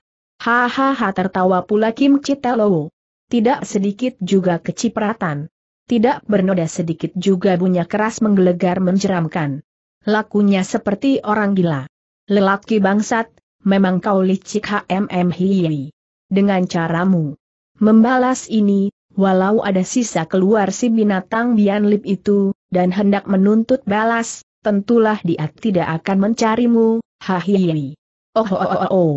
Hahaha tertawa pula Kim Chitelou. Tidak sedikit juga kecipratan. Tidak bernoda sedikit juga bunyi keras menggelegar menjeramkan. Lakunya seperti orang gila. Lelaki bangsat, memang kau licik HMM hiyi. Dengan caramu. Membalas ini, walau ada sisa keluar si binatang Bian Lip itu, dan hendak menuntut balas, tentulah dia tidak akan mencarimu, Hiyi. Oh, oh, oh, oh, oh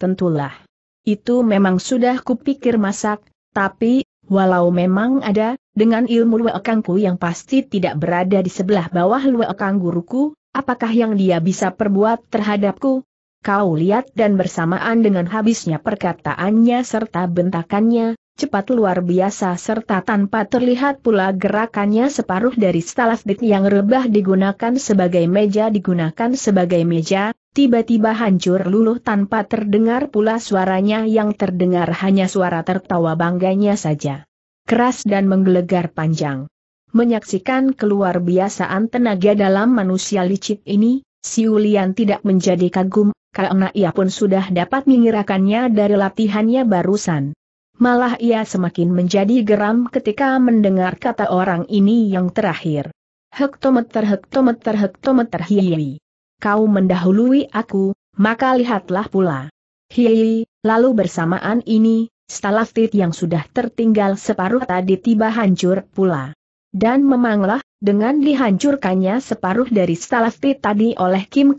tentulah. Itu memang sudah kupikir masak, tapi, walau memang ada, dengan ilmu Lwekangku yang pasti tidak berada di sebelah bawah luekang guruku, apakah yang dia bisa perbuat terhadapku? Kau lihat dan bersamaan dengan habisnya perkataannya serta bentakannya, cepat luar biasa serta tanpa terlihat pula gerakannya separuh dari stalaktit yang rebah digunakan sebagai meja digunakan sebagai meja, tiba-tiba hancur luluh tanpa terdengar pula suaranya yang terdengar hanya suara tertawa bangganya saja. Keras dan menggelegar panjang. Menyaksikan keluar biasaan tenaga dalam manusia licik ini, si Siulian tidak menjadi kagum, karena ia pun sudah dapat mengirakannya dari latihannya barusan. Malah ia semakin menjadi geram ketika mendengar kata orang ini yang terakhir. Hektometer hektometer hektometer hiyi kau mendahului aku, maka lihatlah pula. Hihi, lalu bersamaan ini, stalaktit yang sudah tertinggal separuh tadi tiba hancur pula. Dan memanglah, dengan dihancurkannya separuh dari stalaktit tadi oleh Kim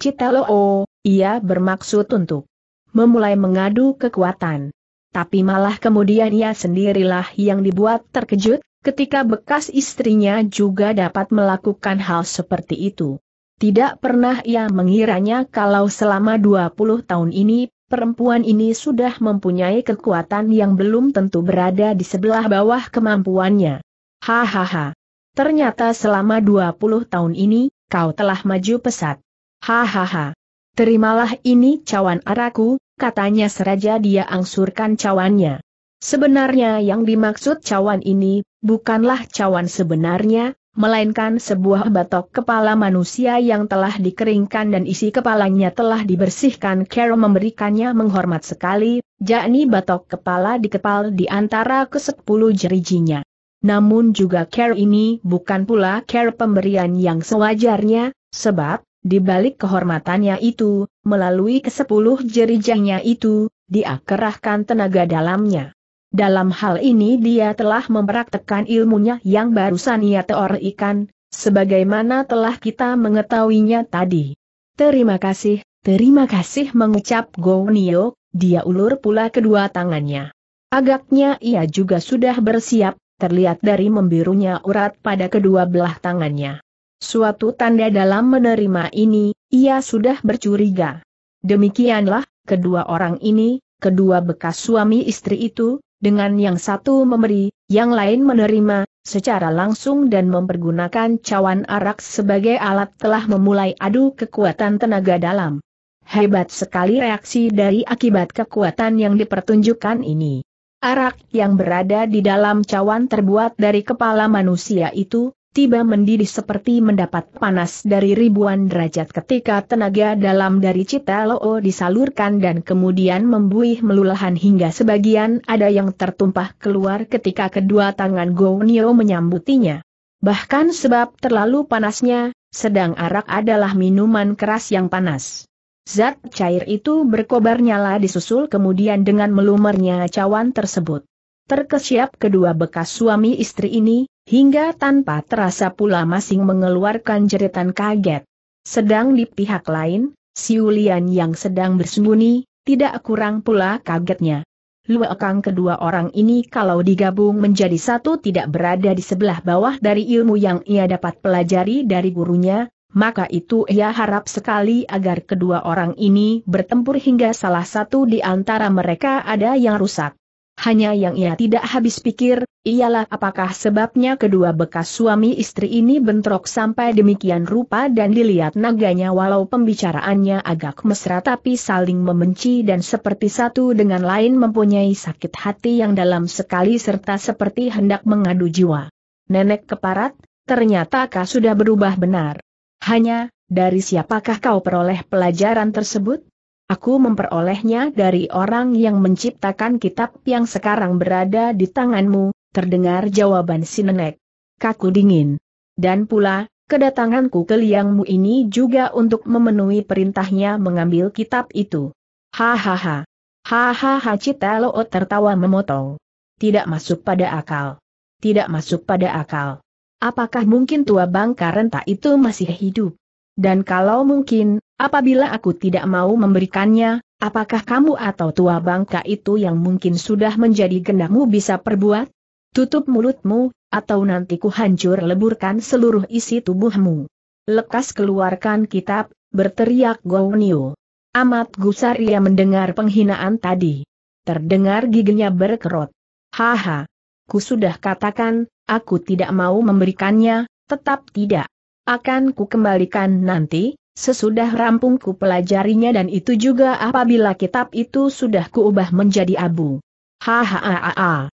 oh, ia bermaksud untuk memulai mengadu kekuatan. Tapi malah kemudian ia sendirilah yang dibuat terkejut, ketika bekas istrinya juga dapat melakukan hal seperti itu. Tidak pernah ia mengiranya kalau selama 20 tahun ini, perempuan ini sudah mempunyai kekuatan yang belum tentu berada di sebelah bawah kemampuannya. Hahaha. Ternyata selama 20 tahun ini, kau telah maju pesat. Hahaha. Terimalah ini cawan araku, katanya seraja dia angsurkan cawannya. Sebenarnya yang dimaksud cawan ini, bukanlah cawan sebenarnya, melainkan sebuah batok kepala manusia yang telah dikeringkan dan isi kepalanya telah dibersihkan. Carol memberikannya menghormat sekali, yakni batok kepala dikepal di antara kesepuluh jerijinya. Namun juga Carol ini bukan pula Carol pemberian yang sewajarnya, sebab, di balik kehormatannya itu, melalui kesepuluh jerijahnya itu, dia tenaga dalamnya. Dalam hal ini dia telah mempraktekkan ilmunya yang barusan ia teorikan, sebagaimana telah kita mengetahuinya tadi. Terima kasih, terima kasih mengucap Gonio, dia ulur pula kedua tangannya. Agaknya ia juga sudah bersiap, terlihat dari membirunya urat pada kedua belah tangannya. Suatu tanda dalam menerima ini, ia sudah bercuriga. Demikianlah, kedua orang ini, kedua bekas suami istri itu, dengan yang satu memberi, yang lain menerima, secara langsung dan mempergunakan cawan arak sebagai alat telah memulai adu kekuatan tenaga dalam. Hebat sekali reaksi dari akibat kekuatan yang dipertunjukkan ini. Arak yang berada di dalam cawan terbuat dari kepala manusia itu, tiba mendidih seperti mendapat panas dari ribuan derajat ketika tenaga dalam dari cita loo disalurkan dan kemudian membuih melulahan hingga sebagian ada yang tertumpah keluar ketika kedua tangan Gonio menyambutinya. Bahkan sebab terlalu panasnya, sedang arak adalah minuman keras yang panas. Zat cair itu berkobar nyala disusul kemudian dengan melumernya cawan tersebut. Terkesiap kedua bekas suami istri ini, hingga tanpa terasa pula masing mengeluarkan jeritan kaget. Sedang di pihak lain, si Siulian yang sedang bersembunyi, tidak kurang pula kagetnya. Luakang kedua orang ini kalau digabung menjadi satu tidak berada di sebelah bawah dari ilmu yang ia dapat pelajari dari gurunya, maka itu ia harap sekali agar kedua orang ini bertempur hingga salah satu di antara mereka ada yang rusak. Hanya yang ia tidak habis pikir, ialah apakah sebabnya kedua bekas suami istri ini bentrok sampai demikian rupa dan dilihat naganya walau pembicaraannya agak mesra tapi saling membenci dan seperti satu dengan lain mempunyai sakit hati yang dalam sekali serta seperti hendak mengadu jiwa. Nenek keparat, ternyata kau sudah berubah benar. Hanya, dari siapakah kau peroleh pelajaran tersebut? Aku memperolehnya dari orang yang menciptakan kitab yang sekarang berada di tanganmu, terdengar jawaban si nenek. Kaku dingin. Dan pula, kedatanganku ke liangmu ini juga untuk memenuhi perintahnya mengambil kitab itu. Hahaha. Hahaha Cita Loot tertawa memotong. Tidak masuk pada akal. Tidak masuk pada akal. Apakah mungkin tua bangka renta itu masih hidup? Dan kalau mungkin, Apabila aku tidak mau memberikannya, apakah kamu atau tua bangka itu yang mungkin sudah menjadi gendamu bisa perbuat? Tutup mulutmu, atau nanti ku hancur leburkan seluruh isi tubuhmu. Lekas keluarkan kitab, berteriak Gounio. Amat gusar ia mendengar penghinaan tadi. Terdengar giginya berkerut. Haha. Ku sudah katakan, aku tidak mau memberikannya, tetap tidak. Akan ku kembalikan nanti, Sesudah rampung ku pelajarinya dan itu juga apabila kitab itu sudah kuubah menjadi abu. Hahaha.